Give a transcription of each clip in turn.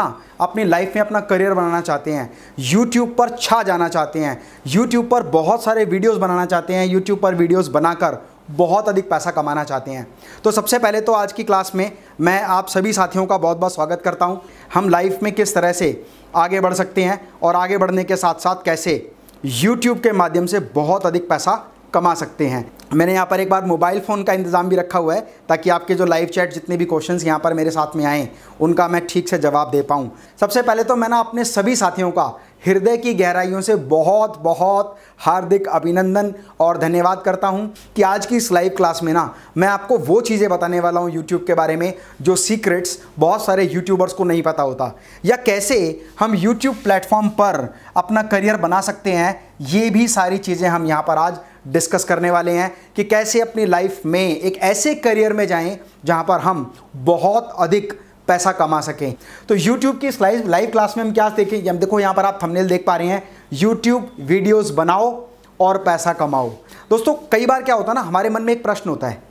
अपना अपनी लाइफ में अपना करियर बनाना चाहते हैं यूट्यूब पर छा जाना चाहते हैं यूट्यूब पर बहुत सारे वीडियोज़ बनाना चाहते हैं यूट्यूब पर वीडियोज़ बनाकर बहुत अधिक पैसा कमाना चाहते हैं तो सबसे पहले तो आज की क्लास में मैं आप सभी साथियों का बहुत बहुत स्वागत करता हूँ हम लाइफ में किस तरह से आगे बढ़ सकते हैं और आगे बढ़ने के साथ साथ कैसे यूट्यूब के माध्यम से बहुत अधिक पैसा कमा सकते हैं मैंने यहाँ पर एक बार मोबाइल फ़ोन का इंतज़ाम भी रखा हुआ है ताकि आपके जो लाइव चैट जितने भी क्वेश्चंस यहाँ पर मेरे साथ में आएँ उनका मैं ठीक से जवाब दे पाऊँ सबसे पहले तो मैं ना अपने सभी साथियों का हृदय की गहराइयों से बहुत बहुत हार्दिक अभिनंदन और धन्यवाद करता हूँ कि आज की इस लाइव क्लास में ना मैं आपको वो चीज़ें बताने वाला हूँ यूट्यूब के बारे में जो सीक्रेट्स बहुत सारे यूट्यूबर्स को नहीं पता होता या कैसे हम यूट्यूब प्लेटफॉर्म पर अपना करियर बना सकते हैं ये भी सारी चीज़ें हम यहाँ पर आज डिस्कस करने वाले हैं कि कैसे अपनी लाइफ में एक ऐसे करियर में जाएं जहां पर हम बहुत अधिक पैसा कमा सकें तो YouTube की इस लाइव क्लास में हम क्या देखें हम देखो यहाँ पर आप थंबनेल देख पा रहे हैं YouTube वीडियोस बनाओ और पैसा कमाओ दोस्तों कई बार क्या होता है ना हमारे मन में एक प्रश्न होता है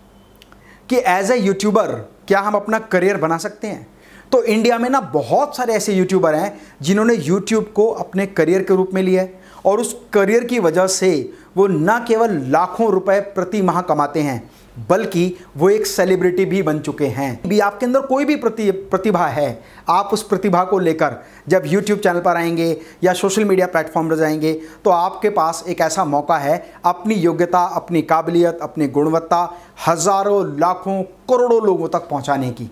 कि एज ए यूट्यूबर क्या हम अपना करियर बना सकते हैं तो इंडिया में ना बहुत सारे ऐसे यूट्यूबर हैं जिन्होंने यूट्यूब को अपने करियर के रूप में लिया है और उस करियर की वजह से वो न केवल लाखों रुपए प्रति माह कमाते हैं बल्कि वो एक सेलिब्रिटी भी बन चुके हैं भी आपके अंदर कोई भी प्रति प्रतिभा है आप उस प्रतिभा को लेकर जब YouTube चैनल पर आएंगे या सोशल मीडिया प्लेटफॉर्म पर जाएंगे तो आपके पास एक ऐसा मौका है अपनी योग्यता अपनी काबिलियत अपनी गुणवत्ता हज़ारों लाखों करोड़ों लोगों तक पहुंचाने की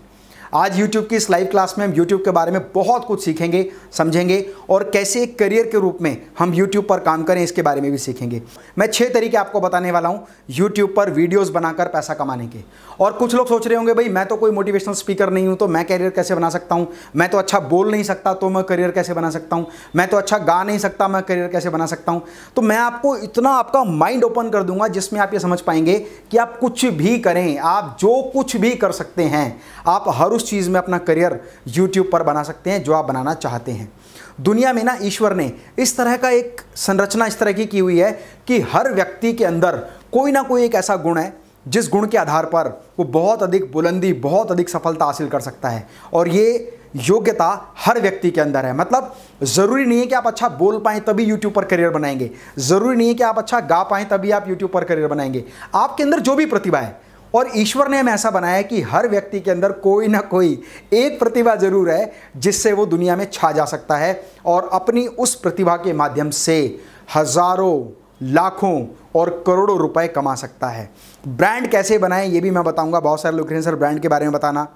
आज यूट्यूब की इस लाइव क्लास में हम यूट्यूब के बारे में बहुत कुछ सीखेंगे समझेंगे और कैसे एक करियर के रूप में हम यूट्यूब पर काम करें इसके बारे में भी सीखेंगे मैं छह तरीके आपको बताने वाला हूँ यूट्यूब पर वीडियोज़ बनाकर पैसा कमाने के और कुछ लोग सोच रहे होंगे भाई मैं तो कोई मोटिवेशनल स्पीकर नहीं हूँ तो मैं करियर कैसे बना सकता हूँ मैं तो अच्छा बोल नहीं सकता तो मैं करियर कैसे बना सकता हूँ मैं तो अच्छा गा नहीं सकता मैं करियर कैसे बना सकता हूँ तो मैं आपको इतना आपका माइंड ओपन कर दूंगा जिसमें आप ये समझ पाएंगे कि आप कुछ भी करें आप जो कुछ भी कर सकते हैं आप हर उस उस चीज़ में अपना करियर यूट्यूब पर बना सकते हैं जो आप बनाना चाहते हैं दुनिया में ना ईश्वर ने इस तरह का एक संरचना इस तरह की की हुई है कि हर व्यक्ति के अंदर कोई ना कोई एक ऐसा गुण है जिस गुण के आधार पर वो बहुत अधिक बुलंदी बहुत अधिक सफलता हासिल कर सकता है और ये योग्यता हर व्यक्ति के अंदर है मतलब ज़रूरी नहीं है कि आप अच्छा बोल पाएँ तभी यूट्यूब पर करियर बनाएंगे ज़रूरी नहीं है कि आप अच्छा गा पाएँ तभी आप यूट्यूब पर करियर बनाएंगे आपके अंदर जो भी प्रतिभा है और ईश्वर ने हम ऐसा बनाया है कि हर व्यक्ति के अंदर कोई ना कोई एक प्रतिभा जरूर है जिससे वो दुनिया में छा जा सकता है और अपनी उस प्रतिभा के माध्यम से हजारों लाखों और करोड़ों रुपए कमा सकता है ब्रांड कैसे बनाएं ये भी मैं बताऊंगा बहुत सारे लोग सर ब्रांड के बारे में बताना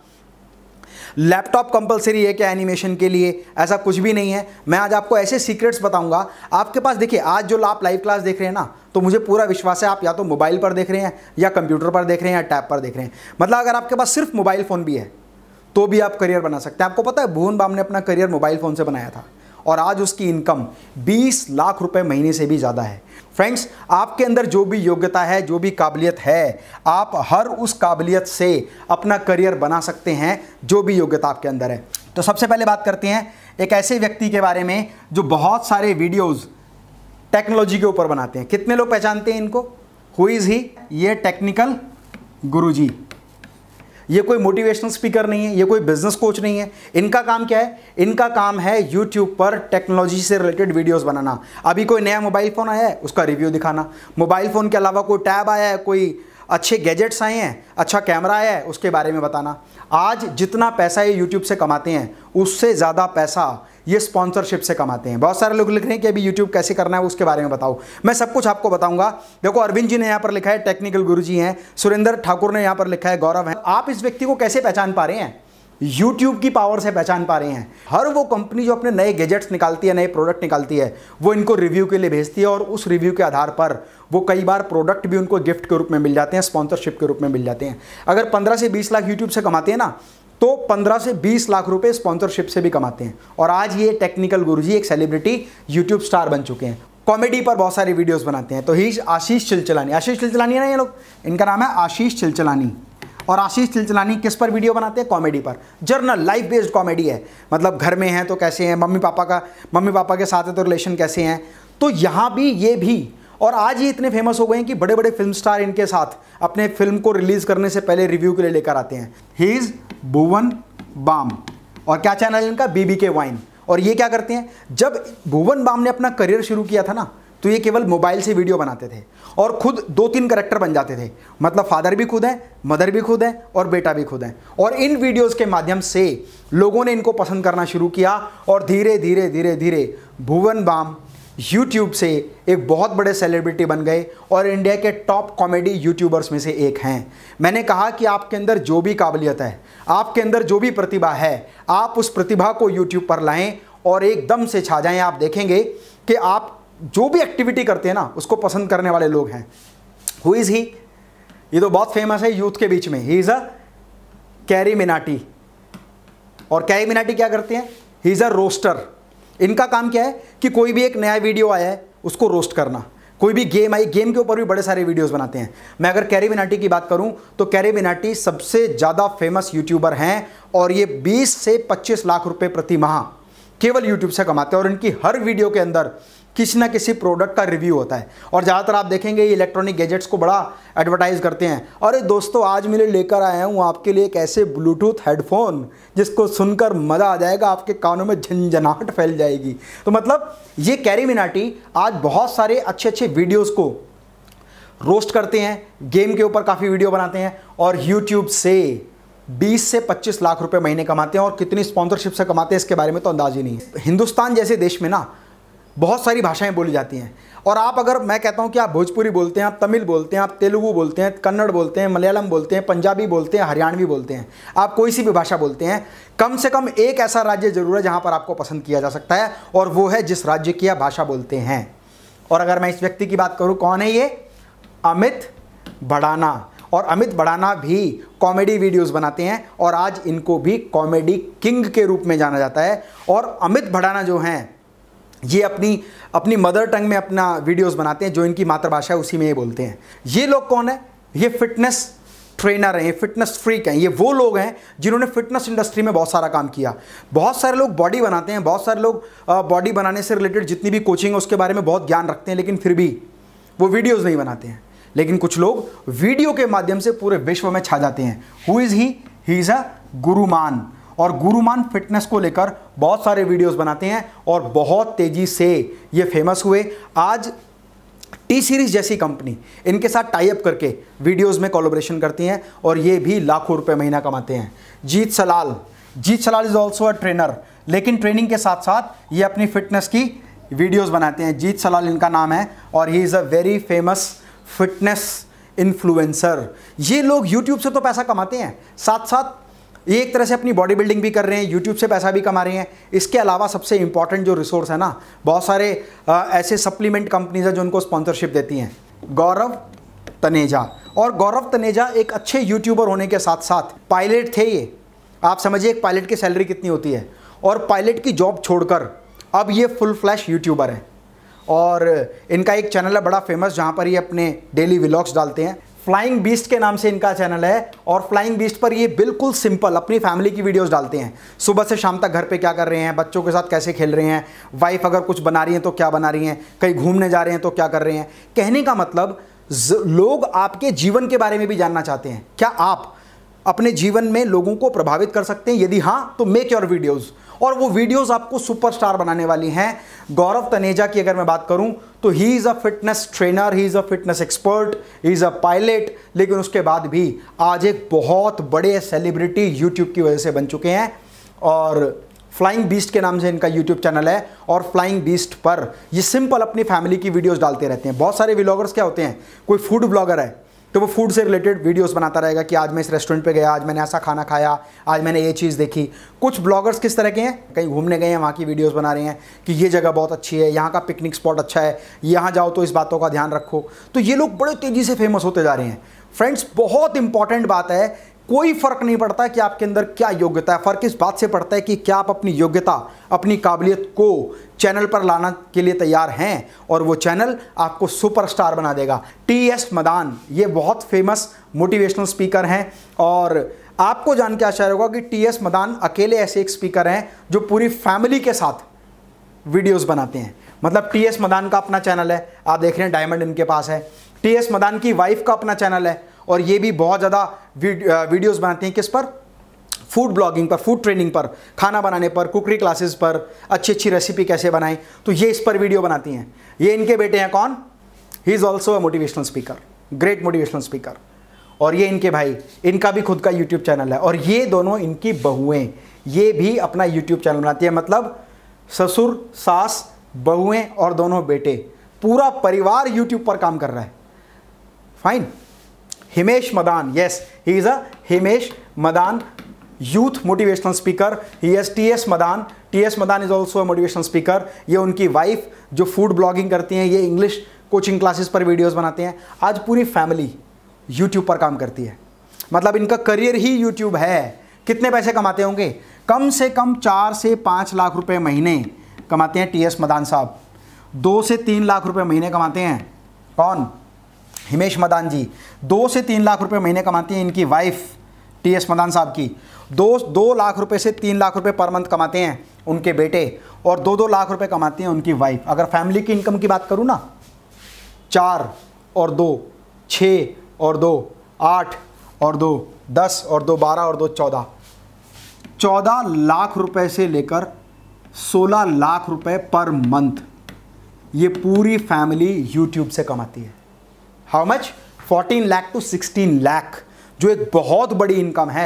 लैपटॉप कंपलसरी है क्या एनिमेशन के लिए ऐसा कुछ भी नहीं है मैं आज आपको ऐसे सीक्रेट्स बताऊंगा आपके पास देखिए आज जो आप लाइव क्लास देख रहे हैं ना तो मुझे पूरा विश्वास है आप या तो मोबाइल पर देख रहे हैं या कंप्यूटर पर देख रहे हैं या टैब पर देख रहे हैं मतलब अगर आपके पास सिर्फ मोबाइल फ़ोन भी है तो भी आप करियर बना सकते हैं आपको पता है भुवन बाम ने अपना करियर मोबाइल फ़ोन से बनाया था और आज उसकी इनकम 20 लाख रुपए महीने से भी ज़्यादा है फ्रेंड्स आपके अंदर जो भी योग्यता है जो भी काबिलियत है आप हर उस काबिलियत से अपना करियर बना सकते हैं जो भी योग्यता आपके अंदर है तो सबसे पहले बात करते हैं एक ऐसे व्यक्ति के बारे में जो बहुत सारे वीडियोज़ टेक्नोलॉजी के ऊपर बनाते हैं कितने लोग पहचानते हैं इनको हु इज़ ही ये टेक्निकल गुरुजी ये कोई मोटिवेशनल स्पीकर नहीं है ये कोई बिजनेस कोच नहीं है इनका काम क्या है इनका काम है यूट्यूब पर टेक्नोलॉजी से रिलेटेड वीडियोस बनाना अभी कोई नया मोबाइल फ़ोन आया है उसका रिव्यू दिखाना मोबाइल फ़ोन के अलावा कोई टैब आया है कोई अच्छे गैजेट्स आए हैं अच्छा कैमरा आया है उसके बारे में बताना आज जितना पैसा ये यूट्यूब से कमाते हैं उससे ज़्यादा पैसा ये स्पॉन्सरशिप से कमाते हैं बहुत सारे लोग लिख रहे हैं कि अभी यूट्यूब कैसे करना है उसके बारे में बताओ मैं सब कुछ आपको बताऊंगा देखो अरविंद जी ने यहाँ पर लिखा है टेक्निकल गुरु जी हैं सुरेंद्र ठाकुर ने यहाँ पर लिखा है गौरव है आप इस व्यक्ति को कैसे पहचान पा रहे हैं यूट्यूब की पावर से पहचान पा रहे हैं हर वो कंपनी जो अपने नए गैजेट्स निकालती है नए प्रोडक्ट निकालती है वो इनको रिव्यू के लिए भेजती है और उस रिव्यू के आधार पर वो कई बार प्रोडक्ट भी उनको गिफ्ट के रूप में मिल जाते हैं स्पॉन्सरशिप के रूप में मिल जाते हैं अगर पंद्रह से बीस लाख यूट्यूब से कमाते हैं ना तो 15 से 20 लाख रुपए स्पॉन्सरशिप से भी कमाते हैं और आज ये टेक्निकल गुरु एक सेलिब्रिटी यूट्यूब स्टार बन चुके हैं कॉमेडी पर बहुत सारी वीडियोज बनाते हैं तो ही आशीष चिलचलानी आशीष चिलचलानी है ना ये लोग इनका नाम है आशीष चिलचलानी और आशीष चिलचिलानी किस पर वीडियो बनाते हैं कॉमेडी पर जर्नल लाइफ बेस्ड कॉमेडी है मतलब घर में है तो कैसे हैं मम्मी पापा का मम्मी पापा के साथ है तो रिलेशन कैसे हैं तो यहाँ भी ये भी और आज ये इतने फेमस हो गए हैं कि बड़े बड़े फिल्म स्टार इनके साथ अपने फिल्म को रिलीज़ करने से पहले रिव्यू के लिए लेकर आते हैं ही इज़ भुवन बाम और क्या चैनल इनका बीबी के वाइन और ये क्या करते हैं जब भुवन बाम ने अपना करियर शुरू किया था ना तो ये केवल मोबाइल से वीडियो बनाते थे और खुद दो तीन करेक्टर बन जाते थे मतलब फादर भी खुद हैं मदर भी खुद हैं और बेटा भी खुद हैं और इन वीडियोस के माध्यम से लोगों ने इनको पसंद करना शुरू किया और धीरे धीरे धीरे धीरे भुवन बाम यूट्यूब से एक बहुत बड़े सेलिब्रिटी बन गए और इंडिया के टॉप कॉमेडी यूट्यूबर्स में से एक हैं मैंने कहा कि आपके अंदर जो भी काबिलियत है आपके अंदर जो भी प्रतिभा है आप उस प्रतिभा को यूट्यूब पर लाएं और एकदम से छा जाएं आप देखेंगे कि आप जो भी एक्टिविटी करते हैं ना उसको पसंद करने वाले लोग हैं हु इज़ ही ये तो बहुत फेमस है यूथ के बीच में he is a Carry Minati और कैरी मिनाटी क्या करते हैं ही इज़ अ रोस्टर इनका काम क्या है कि कोई भी एक नया वीडियो आया है उसको रोस्ट करना कोई भी गेम आई गेम के ऊपर भी बड़े सारे वीडियोस बनाते हैं मैं अगर कैरी मिनाटी की बात करूं तो कैरी मिनाटी सबसे ज़्यादा फेमस यूट्यूबर हैं और ये 20 से 25 लाख रुपए प्रति माह केवल यूट्यूब से कमाते हैं और इनकी हर वीडियो के अंदर किसी ना किसी प्रोडक्ट का रिव्यू होता है और ज़्यादातर आप देखेंगे ये इलेक्ट्रॉनिक गैजेट्स को बड़ा एडवर्टाइज़ करते हैं अरे दोस्तों आज मेरे लेकर आया हूँ आपके लिए एक ऐसे ब्लूटूथ हेडफोन जिसको सुनकर मज़ा आ जाएगा आपके कानों में झंझनाहट फैल जाएगी तो मतलब ये कैरी मिनाटी आज बहुत सारे अच्छे अच्छे वीडियोज़ को रोस्ट करते हैं गेम के ऊपर काफ़ी वीडियो बनाते हैं और यूट्यूब से 20 से 25 लाख रुपए महीने कमाते हैं और कितनी स्पॉन्सरशिप से कमाते हैं इसके बारे में तो अंदाज ही नहीं है हिंदुस्तान जैसे देश में ना बहुत सारी भाषाएं बोली जाती हैं और आप अगर मैं कहता हूँ कि आप भोजपुरी बोलते हैं आप तमिल बोलते हैं आप तेलुगु बोलते हैं कन्नड़ बोलते हैं मलयालम बोलते हैं पंजाबी बोलते हैं हरियाणवी बोलते हैं आप कोई सी भी भाषा बोलते हैं कम से कम एक ऐसा राज्य जरूर है जहाँ पर आपको पसंद किया जा सकता है और वो है जिस राज्य की आप भाषा बोलते हैं और अगर मैं इस व्यक्ति की बात करूँ कौन है ये अमित बडाना और अमित बडाना भी कॉमेडी वीडियोस बनाते हैं और आज इनको भी कॉमेडी किंग के रूप में जाना जाता है और अमित बडाना जो हैं ये अपनी अपनी मदर टंग में अपना वीडियोस बनाते हैं जो इनकी मातृभाषा है उसी में ये बोलते हैं ये लोग कौन है ये फिटनेस ट्रेनर हैं ये फिटनेस फ्रीक हैं ये वो लोग हैं जिन्होंने फिटनेस इंडस्ट्री में बहुत सारा काम किया बहुत सारे लोग बॉडी बनाते हैं बहुत सारे लोग बॉडी बनाने से रिलेटेड जितनी भी कोचिंग है उसके बारे में बहुत ज्ञान रखते हैं लेकिन फिर भी वो वीडियोज़ नहीं बनाते हैं लेकिन कुछ लोग वीडियो के माध्यम से पूरे विश्व में छा जाते हैं who is he he is a Gurumann और गुरुमान फिटनेस को लेकर बहुत सारे वीडियोस बनाते हैं और बहुत तेज़ी से ये फेमस हुए आज टी सीरीज जैसी कंपनी इनके साथ टाइप करके वीडियोस में कोलोब्रेशन करती हैं और ये भी लाखों रुपए महीना कमाते हैं Jeet Salal Jeet Salal is also a trainer लेकिन ट्रेनिंग के साथ साथ ये अपनी फिटनेस की वीडियोस बनाते हैं जीत सलाल इनका नाम है और he is a very famous fitness influencer ये लोग यूट्यूब से तो पैसा कमाते हैं साथ साथ ये एक तरह से अपनी बॉडी बिल्डिंग भी कर रहे हैं यूट्यूब से पैसा भी कमा रहे हैं इसके अलावा सबसे इंपॉर्टेंट जो रिसोर्स है ना बहुत सारे आ, ऐसे सप्लीमेंट कंपनीज हैं जो उनको स्पॉन्सरशिप देती हैं गौरव तनेजा और गौरव तनेजा एक अच्छे यूट्यूबर होने के साथ साथ पायलट थे ये आप समझिए एक पायलट की सैलरी कितनी होती है और पायलट की जॉब छोड़कर अब ये फुल फ्लैश यूट्यूबर हैं और इनका एक चैनल है बड़ा फेमस जहाँ पर ये अपने डेली व्लॉग्स डालते हैं फ्लाइंग बीस्ट के नाम से इनका चैनल है और फ्लाइंग बीस्ट पर ये बिल्कुल सिंपल अपनी फैमिली की वीडियोस डालते हैं सुबह से शाम तक घर पे क्या कर रहे हैं बच्चों के साथ कैसे खेल रहे हैं वाइफ अगर कुछ बना रही हैं तो क्या बना रही हैं कहीं घूमने जा रहे हैं तो क्या कर रहे हैं कहने का मतलब लोग आपके जीवन के बारे में भी जानना चाहते हैं क्या आप अपने जीवन में लोगों को प्रभावित कर सकते हैं यदि हाँ तो मेक योर वीडियोज़ और वो वीडियोस आपको सुपरस्टार बनाने वाली हैं गौरव तनेजा की अगर मैं बात करूं तो he is a fitness trainer he is a fitness expert he is a pilot लेकिन उसके बाद भी आज एक बहुत बड़े सेलिब्रिटी यूट्यूब की वजह से बन चुके हैं और फ्लाइंग बीस्ट के नाम से इनका यूट्यूब चैनल है और फ्लाइंग बीस्ट पर ये सिंपल अपनी फैमिली की वीडियोस डालते रहते हैं बहुत सारे व्लॉगर्स क्या होते हैं कोई फूड ब्लॉगर है तो वो फूड से रिलेटेड वीडियोस बनाता रहेगा कि आज मैं इस रेस्टोरेंट पे गया आज मैंने ऐसा खाना खाया आज मैंने ये चीज़ देखी कुछ ब्लॉगर्स किस तरह के हैं कहीं घूमने गए हैं वहाँ की वीडियोस बना रहे हैं कि ये जगह बहुत अच्छी है यहाँ का पिकनिक स्पॉट अच्छा है यहाँ जाओ तो इस बातों का ध्यान रखो तो ये लोग बड़े तेज़ी से फेमस होते जा रहे हैं फ्रेंड्स बहुत इंपॉर्टेंट बात है कोई फर्क नहीं पड़ता कि आपके अंदर क्या योग्यता है फर्क इस बात से पड़ता है कि क्या आप अपनी योग्यता अपनी काबिलियत को चैनल पर लाना के लिए तैयार हैं और वो चैनल आपको सुपरस्टार बना देगा टी एस मदान ये बहुत फेमस मोटिवेशनल स्पीकर हैं और आपको जान के आश्चर्य होगा कि टी एस मदान अकेले ऐसे एक स्पीकर हैं जो पूरी फैमिली के साथ वीडियोस बनाते हैं मतलब टी एस मदान का अपना चैनल है आप देख रहे हैं डायमंड इनके पास है टी एस मदान की वाइफ का अपना चैनल है और ये भी बहुत ज़्यादा वीडियोज बनाते हैं किस पर फूड ब्लॉगिंग पर फूड ट्रेनिंग पर खाना बनाने पर कुकरी क्लासेस पर अच्छी अच्छी रेसिपी कैसे बनाएं तो ये इस पर वीडियो बनाती हैं ये इनके बेटे हैं कौन he is also a motivational speaker great motivational speaker और ये इनके भाई इनका भी खुद का यूट्यूब चैनल है और ये दोनों इनकी बहुएँ ये भी अपना यूट्यूब चैनल बनाती है मतलब ससुर सास बहुएँ और दोनों बेटे पूरा परिवार यूट्यूब पर काम कर रहा है fine Himesh Madan yes he is a Himesh Madan youth motivational speaker he is T S Madan T S Madan is also motivational speaker ये उनकी वाइफ जो फूड ब्लॉगिंग करती हैं ये इंग्लिश कोचिंग क्लासेस पर वीडियोस बनाते हैं आज पूरी फैमिली यूट्यूब पर काम करती है मतलब इनका करियर ही यूट्यूब है कितने पैसे कमाते होंगे कम से कम चार से पाँच लाख रुपए महीने कमाते हैं टी एस मदान साहब दो से तीन लाख रुपए महीने कमाते हैं कौन हिमेश मदान जी दो से तीन लाख रुपए महीने कमाती हैं इनकी वाइफ टी एस मदान साहब की दो दो लाख रुपए से तीन लाख रुपए पर मंथ कमाते हैं उनके बेटे और दो दो लाख रुपए कमाती हैं उनकी वाइफ अगर फैमिली की इनकम की बात करूँ ना चार और दो छः और दो आठ और दो दस और दो बारह और दो चौदह चौदह लाख रुपए से लेकर सोलह लाख रुपए पर मंथ ये पूरी फैमिली यूट्यूब से कमाती है how much 14 lakh to 16 lakh जो एक बहुत बड़ी इनकम है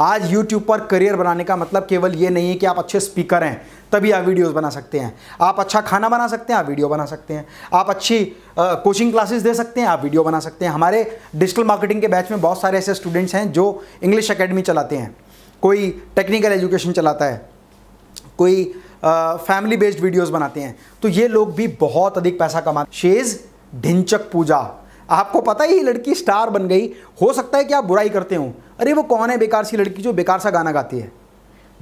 आज YouTube पर करियर बनाने का मतलब केवल ये नहीं है कि आप अच्छे स्पीकर हैं तभी आप वीडियोस बना सकते हैं आप अच्छा खाना बना सकते हैं आप वीडियो बना सकते हैं आप अच्छी कोचिंग क्लासेस दे सकते हैं आप वीडियो बना सकते हैं हमारे डिजिटल मार्केटिंग के बैच में बहुत सारे ऐसे स्टूडेंट्स हैं जो इंग्लिश अकेडमी चलाते हैं कोई टेक्निकल एजुकेशन चलाता है कोई फैमिली बेस्ड वीडियोज़ बनाते हैं तो ये लोग भी बहुत अधिक पैसा कमाते शेज़ ढिंचक पूजा आपको पता ही लड़की स्टार बन गई हो सकता है कि आप बुराई करते हो अरे वो कौन है बेकार सी लड़की जो बेकार सा गाना गाती है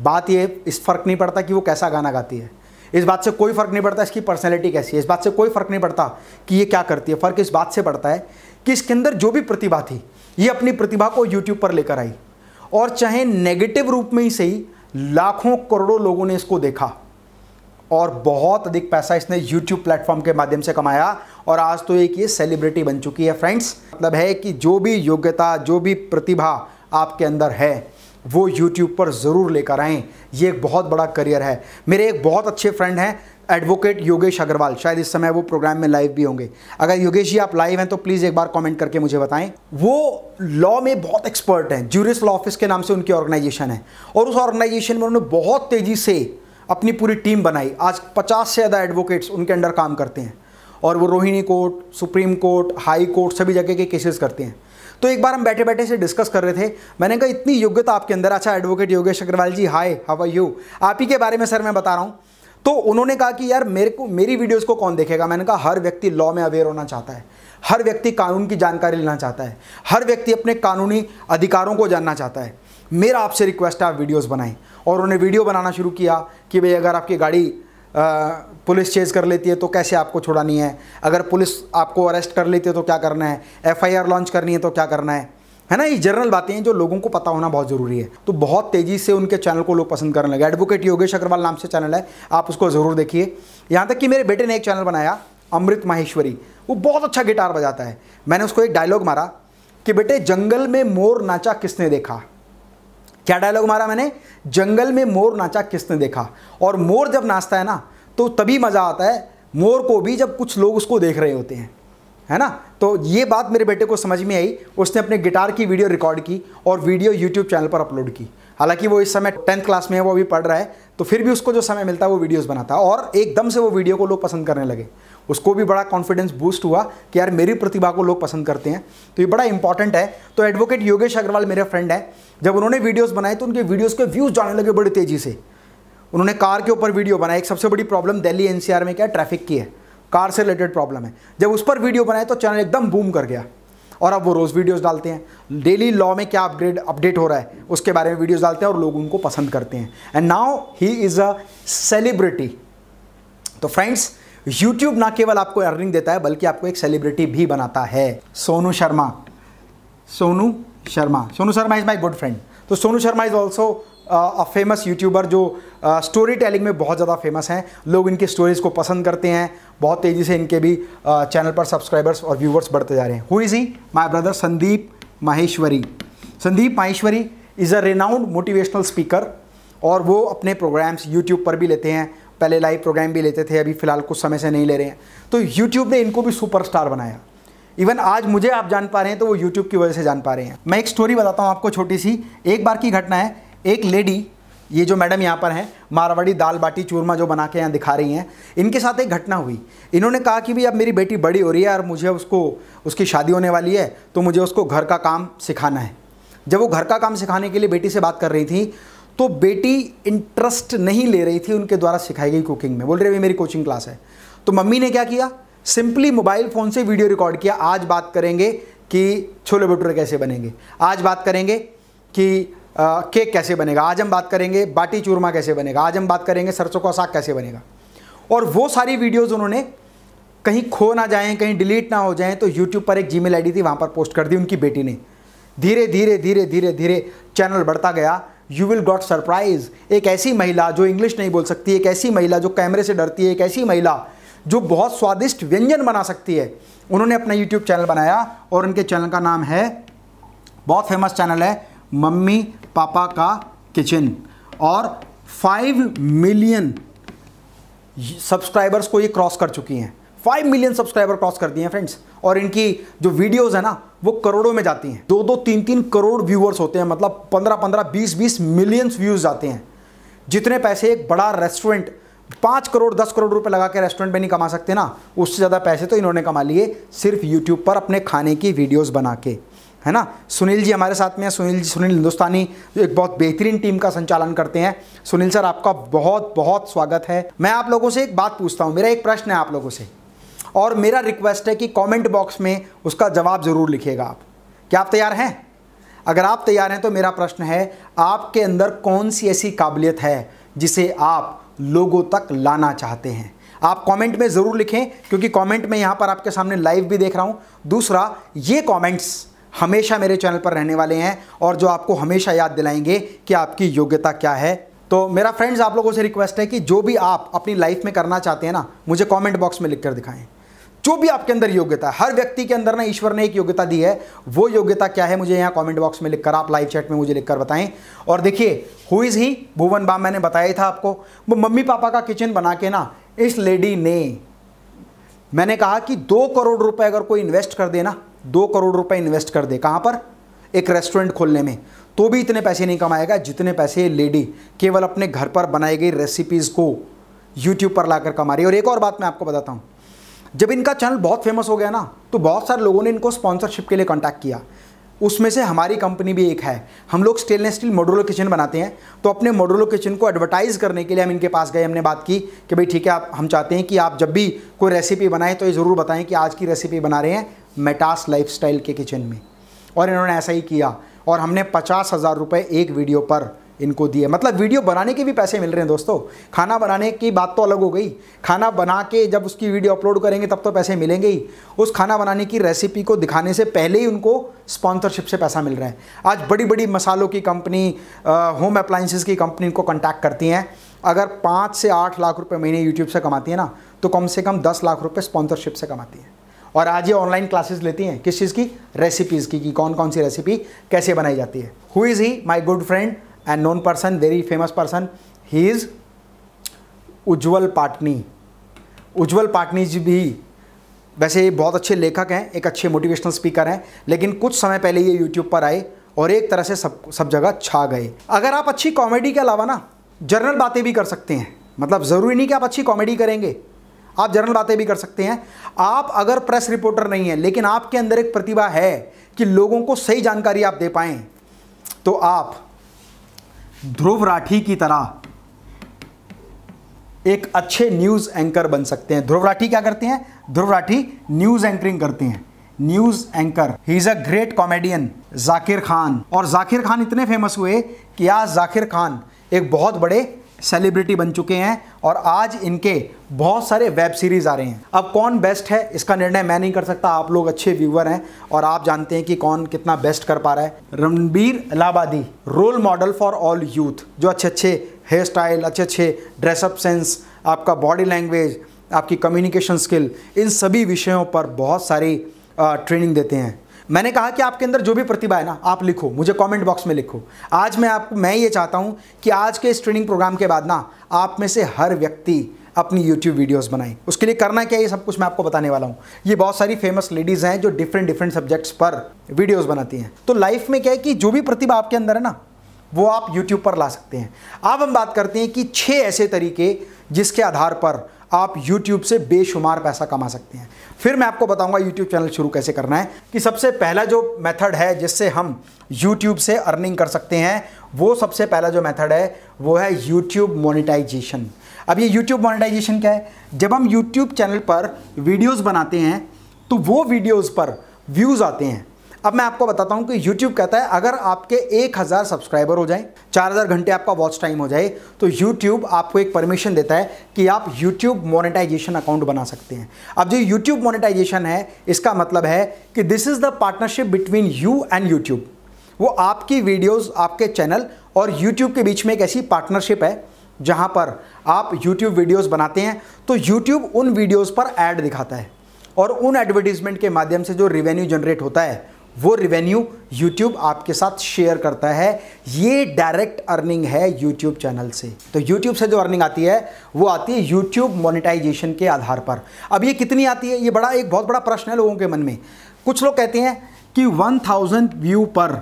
बात ये इस फ़र्क नहीं पड़ता कि वो कैसा गाना गाती है इस बात से कोई फ़र्क नहीं पड़ता इसकी पर्सनैलिटी कैसी है इस बात से कोई फ़र्क नहीं पड़ता कि ये क्या करती है फ़र्क इस बात से पड़ता है कि इसके अंदर जो भी प्रतिभा थी ये अपनी प्रतिभा को यूट्यूब पर लेकर आई और चाहे नेगेटिव रूप में ही सही लाखों करोड़ों लोगों ने इसको देखा और बहुत अधिक पैसा इसने यूट्यूब प्लेटफॉर्म के माध्यम से कमाया और आज तो एक ये सेलिब्रिटी बन चुकी है फ्रेंड्स मतलब है कि जो भी योग्यता जो भी प्रतिभा आपके अंदर है वो यूट्यूब पर ज़रूर लेकर आएँ ये एक बहुत बड़ा करियर है मेरे एक बहुत अच्छे फ्रेंड हैं एडवोकेट योगेश अग्रवाल शायद इस समय वो प्रोग्राम में लाइव भी होंगे अगर योगेश जी आप लाइव हैं तो प्लीज़ एक बार कमेंट करके मुझे बताएं वो लॉ में बहुत एक्सपर्ट हैं जूरिस लॉ ऑफिस के नाम से उनकी ऑर्गेनाइजेशन है और उस ऑर्गेनाइजेशन में उन्होंने बहुत तेज़ी से अपनी पूरी टीम बनाई आज 50 से ज़्यादा एडवोकेट्स उनके अंडर काम करते हैं और वो Rohini court supreme court high court सभी जगह के केसेस करते हैं तो एक बार हम बैठे बैठे से डिस्कस कर रहे थे मैंने कहा इतनी योग्यता आपके अंदर अच्छा advocate Yogesh Agrawal ji hi how are you आप ही के बारे में सर मैं बता रहा हूँ तो उन्होंने कहा कि यार मेरे को मेरी वीडियोज़ को कौन देखेगा मैंने कहा हर व्यक्ति लॉ में अवेयर होना चाहता है हर व्यक्ति कानून की जानकारी लेना चाहता है हर व्यक्ति अपने कानूनी अधिकारों को जानना चाहता है मेरा आपसे रिक्वेस्ट है आप वीडियोज़ बनाएं और उन्हें वीडियो बनाना शुरू किया कि भाई अगर आपकी गाड़ी पुलिस चेज़ कर लेती है तो कैसे आपको छुड़ानी है अगर पुलिस आपको अरेस्ट कर लेती है तो क्या करना है एफआईआर लॉन्च करनी है तो क्या करना है है ना ये जनरल बातें हैं जो लोगों को पता होना बहुत ज़रूरी है तो बहुत तेज़ी से उनके चैनल को लोग पसंद करने लगे एडवोकेट योगेश अग्रवाल नाम से चैनल है आप उसको ज़रूर देखिए यहाँ तक कि मेरे बेटे ने एक चैनल बनाया अमृत माहेश्वरी वो बहुत अच्छा गिटार बजाता है मैंने उसको एक डायलॉग मारा कि बेटे जंगल में मोर नाचा किसने देखा क्या डायलॉग मारा मैंने जंगल में मोर नाचा किसने देखा और मोर जब नाचता है ना तो तभी मज़ा आता है मोर को भी जब कुछ लोग उसको देख रहे होते हैं है ना तो ये बात मेरे बेटे को समझ में आई उसने अपने गिटार की वीडियो रिकॉर्ड की और वीडियो यूट्यूब चैनल पर अपलोड की हालांकि वो इस समय टेंथ क्लास में है वो अभी पढ़ रहा है तो फिर भी उसको जो समय मिलता है वो वीडियोस बनाता है और एकदम से वो वीडियो को लोग पसंद करने लगे उसको भी बड़ा कॉन्फिडेंस बूस्ट हुआ कि यार मेरी प्रतिभा को लोग पसंद करते हैं तो ये बड़ा इंपॉर्टेंट है तो एडवोकेट योगेश अग्रवाल मेरे फ्रेंड है जब उन्होंने वीडियोस बनाए तो उनके वीडियोस के व्यूज़ जाने लगे बड़ी तेज़ी से उन्होंने कार के ऊपर वीडियो बनाया एक सबसे बड़ी प्रॉब्लम दिल्ली एनसीआर में क्या ट्रैफिक की है कार से रिलेटेड प्रॉब्लम है जब उस पर वीडियो बनाए तो चैनल एकदम बूम कर गया और अब वो रोज़ वीडियोस डालते हैं डेली लॉ में क्या अपग्रेड अपडेट हो रहा है उसके बारे में वीडियोस डालते हैं और लोग उनको पसंद करते हैं and now he is a celebrity तो फ्रेंड्स यूट्यूब ना केवल आपको अर्निंग देता है बल्कि आपको एक सेलिब्रिटी भी बनाता है Sonu Sharma Sonu Sharma Sonu Sharma is my good friend तो Sonu Sharma is also a famous YouTuber जो स्टोरी uh, टेलिंग में बहुत ज़्यादा फेमस हैं लोग इनकी स्टोरीज़ को पसंद करते हैं बहुत तेज़ी से इनके भी चैनल uh, पर सब्सक्राइबर्स और व्यूवर्स बढ़ते जा रहे हैं who is he my brother Sandeep Maheshwari Sandeep Maheshwari is a renowned motivational speaker और वो अपने प्रोग्राम्स यूट्यूब पर भी लेते हैं पहले लाइव प्रोग्राम भी लेते थे अभी फ़िलहाल कुछ समय से नहीं ले रहे हैं तो यूट्यूब ने इनको भी सुपरस्टार बनाया इवन आज मुझे आप जान पा रहे हैं तो वो यूट्यूब की वजह से जान पा रहे हैं मैं एक स्टोरी बताता हूँ आपको छोटी सी एक बार की घटना है एक लेडी ये जो मैडम यहाँ पर हैं मारवाड़ी दाल बाटी चूरमा जो बना के यहाँ दिखा रही हैं इनके साथ एक घटना हुई इन्होंने कहा कि भाई अब मेरी बेटी बड़ी हो रही है और मुझे उसको उसकी शादी होने वाली है तो मुझे उसको घर का काम सिखाना है जब वो घर का काम सिखाने के लिए बेटी से बात कर रही थी तो बेटी इंटरेस्ट नहीं ले रही थी उनके द्वारा सिखाई गई कुकिंग में बोल रही भाई मेरी कोचिंग क्लास है तो मम्मी ने क्या किया सिंपली मोबाइल फ़ोन से वीडियो रिकॉर्ड किया आज बात करेंगे कि छोले भटूरे कैसे बनेंगे आज बात करेंगे कि आ, केक कैसे बनेगा आज हम बात करेंगे बाटी चूरमा कैसे बनेगा आज हम बात करेंगे सरसों का साग कैसे बनेगा और वो सारी वीडियोज़ उन्होंने कहीं खो ना जाएं कहीं डिलीट ना हो जाएं तो यूट्यूब पर एक जी मेल थी वहाँ पर पोस्ट कर दी उनकी बेटी ने धीरे धीरे धीरे धीरे धीरे चैनल बढ़ता गया यू विल गॉट सरप्राइज एक ऐसी महिला जो इंग्लिश नहीं बोल सकती एक ऐसी महिला जो कैमरे से डरती है एक ऐसी महिला जो बहुत स्वादिष्ट व्यंजन बना सकती है उन्होंने अपना यूट्यूब चैनल बनाया और उनके चैनल का नाम है बहुत फेमस चैनल है मम्मी पापा का किचन और फाइव मिलियन सब्सक्राइबर्स को ये क्रॉस कर चुकी हैं फाइव मिलियन सब्सक्राइबर क्रॉस कर दिए हैं फ्रेंड्स और इनकी जो वीडियोस है ना वो करोड़ों में जाती हैं दो दो तीन तीन करोड़ व्यूअर्स होते हैं मतलब पंद्रह पंद्रह बीस बीस मिलियंस व्यूज जाते हैं जितने पैसे एक बड़ा रेस्टोरेंट पाँच करोड़ दस करोड़ रुपए लगा के रेस्टोरेंट में नहीं कमा सकते ना उससे ज़्यादा पैसे तो इन्होंने कमा लिए सिर्फ यूट्यूब पर अपने खाने की वीडियोस बना के है ना सुनील जी हमारे साथ में हैं सुनील जी सुनील हिंदुस्तानी जो एक बहुत बेहतरीन टीम का संचालन करते हैं सुनील सर आपका बहुत बहुत स्वागत है मैं आप लोगों से एक बात पूछता हूँ मेरा एक प्रश्न है आप लोगों से और मेरा रिक्वेस्ट है कि कमेंट बॉक्स में उसका जवाब ज़रूर लिखिएगा आप क्या आप तैयार हैं अगर आप तैयार हैं तो मेरा प्रश्न है आपके अंदर कौन सी ऐसी काबिलियत है जिसे आप लोगों तक लाना चाहते हैं आप कमेंट में ज़रूर लिखें क्योंकि कमेंट में यहाँ पर आपके सामने लाइव भी देख रहा हूँ दूसरा ये कमेंट्स हमेशा मेरे चैनल पर रहने वाले हैं और जो आपको हमेशा याद दिलाएंगे कि आपकी योग्यता क्या है तो मेरा फ्रेंड्स आप लोगों से रिक्वेस्ट है कि जो भी आप अपनी लाइफ में करना चाहते हैं ना मुझे कॉमेंट बॉक्स में लिख कर दिखाएं जो भी आपके अंदर योग्यता हर व्यक्ति के अंदर ना ईश्वर ने एक योग्यता दी है वो योग्यता क्या है मुझे यहाँ कमेंट बॉक्स में लिखकर आप लाइव चैट में मुझे लिखकर बताएं और देखिए who is he Bhuvan Bam मैंने बताया था आपको वो मम्मी पापा का किचन बना के ना इस लेडी ने मैंने कहा कि दो करोड़ रुपए अगर कोई इन्वेस्ट कर देना दो करोड़ रुपए इन्वेस्ट कर दे कहाँ पर एक रेस्टोरेंट खोलने में तो भी इतने पैसे नहीं कमाएगा जितने पैसे लेडी केवल अपने घर पर बनाई गई रेसिपीज़ को यूट्यूब पर लाकर कमा रही है और एक और बात मैं आपको बताता हूँ जब इनका चैनल बहुत फेमस हो गया ना तो बहुत सारे लोगों ने इनको स्पॉन्सरशिप के लिए कॉन्टैक्ट किया उसमें से हमारी कंपनी भी एक है हम लोग स्टेनलेस स्टील मॉडुलर किचन बनाते हैं तो अपने मॉडुलर किचन को एडवर्टाइज़ करने के लिए हम इनके पास गए हमने बात की कि भाई ठीक है आप हम चाहते हैं कि आप जब भी कोई रेसिपी बनाएं तो ये ज़रूर बताएं कि आज की रेसिपी बना रहे हैं मेटास लाइफ के किचन में और इन्होंने ऐसा ही किया और हमने पचास हज़ार रुपये एक वीडियो पर इनको दिए मतलब वीडियो बनाने के भी पैसे मिल रहे हैं दोस्तों खाना बनाने की बात तो अलग हो गई खाना बना के जब उसकी वीडियो अपलोड करेंगे तब तो पैसे मिलेंगे ही उस खाना बनाने की रेसिपी को दिखाने से पहले ही उनको स्पॉन्सरशिप से पैसा मिल रहा है आज बड़ी बड़ी मसालों की कंपनी होम अप्लाइंसिस की कंपनी इनको कॉन्टैक्ट करती हैं अगर पाँच से आठ लाख रुपये महीने यूट्यूब से कमाती है ना तो कम से कम दस लाख रुपये स्पॉन्सरशिप से कमाती है और आज ये ऑनलाइन क्लासेस लेती हैं किस चीज़ की रेसिपीज़ की कि कौन कौन सी रेसिपी कैसे बनाई जाती है who is he my good friend and known person very famous person he is Ujjwal Patni Ujjwal Patni ji भी वैसे ये बहुत अच्छे लेखक हैं एक अच्छे मोटिवेशनल स्पीकर हैं लेकिन कुछ समय पहले ये यूट्यूब पर आए और एक तरह से सब सब जगह छा गए अगर आप अच्छी कॉमेडी के अलावा ना जर्नल बातें भी कर सकते हैं मतलब ज़रूरी नहीं कि आप अच्छी कॉमेडी करेंगे आप जर्नल बातें भी कर सकते हैं आप अगर प्रेस रिपोर्टर नहीं हैं लेकिन आपके अंदर एक प्रतिभा है कि लोगों को सही जानकारी आप दे पाएँ तो आप ध्रुव राठी की तरह एक अच्छे न्यूज़ एंकर बन सकते हैं ध्रुव राठी क्या करते हैं ध्रुव राठी न्यूज़ एंकरिंग करते हैं news anchor he is a great comedian Zakir Khan और जाकिर खान इतने फेमस हुए कि आज जाकिर खान एक बहुत बड़े सेलिब्रिटी बन चुके हैं और आज इनके बहुत सारे वेब सीरीज़ आ रहे हैं अब कौन बेस्ट है इसका निर्णय मैं नहीं कर सकता आप लोग अच्छे व्यूवर हैं और आप जानते हैं कि कौन कितना बेस्ट कर पा रहा है Ranbir Allahbadia role model for all youth जो अच्छे अच्छे हेयर स्टाइल अच्छे अच्छे ड्रेसअप सेंस आपका बॉडी लैंग्वेज आपकी कम्युनिकेशन स्किल इन सभी विषयों पर बहुत सारी ट्रेनिंग देते हैं मैंने कहा कि आपके अंदर जो भी प्रतिभा है ना आप लिखो मुझे कमेंट बॉक्स में लिखो आज मैं आपको मैं ये चाहता हूँ कि आज के इस ट्रेनिंग प्रोग्राम के बाद ना आप में से हर व्यक्ति अपनी YouTube वीडियोस बनाएं उसके लिए करना क्या है ये सब कुछ मैं आपको बताने वाला हूँ ये बहुत सारी फेमस लेडीज़ हैं जो डिफरेंट डिफरेंट सब्जेक्ट्स पर वीडियोस बनाती हैं तो लाइफ में क्या है कि जो भी प्रतिभा आपके अंदर है ना वो आप YouTube पर ला सकते हैं अब हम बात करते हैं कि छः ऐसे तरीके जिसके आधार पर आप YouTube से बेशुमार पैसा कमा सकते हैं फिर मैं आपको बताऊंगा यूट्यूब चैनल शुरू कैसे करना है कि सबसे पहला जो मेथड है जिससे हम यूट्यूब से अर्निंग कर सकते हैं वो सबसे पहला जो मेथड है वो है यूट्यूब मोनिटाइजेशन अब ये यूट्यूब मोनिटाइजेशन क्या है जब हम यूट्यूब चैनल पर वीडियोज़ बनाते हैं तो वो वीडियोज़ पर व्यूज़ आते हैं अब मैं आपको बताता हूँ कि यूट्यूब कहता है अगर आपके 1000 सब्सक्राइबर हो जाए 4000 घंटे आपका वॉच टाइम हो जाए तो यूट्यूब आपको एक परमिशन देता है कि आप यूट्यूब मोनेटाइजेशन अकाउंट बना सकते हैं अब जो यूट्यूब मोनेटाइजेशन है इसका मतलब है कि this is the partnership between you and YouTube वो आपकी वीडियोज़ आपके चैनल और यूट्यूब के बीच में एक ऐसी पार्टनरशिप है जहाँ पर आप YouTube वीडियोस बनाते हैं तो YouTube उन वीडियोस पर एड दिखाता है और उन एडवर्टीज़मेंट के माध्यम से जो रिवेन्यू जनरेट होता है वो रिवेन्यू यूट्यूब आपके साथ शेयर करता है ये डायरेक्ट अर्निंग है यूट्यूब चैनल से तो यूट्यूब से जो अर्निंग आती है वो आती है यूट्यूब मोनिटाइजेशन के आधार पर अब ये कितनी आती है ये बड़ा एक बहुत बड़ा प्रश्न है लोगों के मन में कुछ लोग कहते हैं कि वन थाउजेंड व्यू पर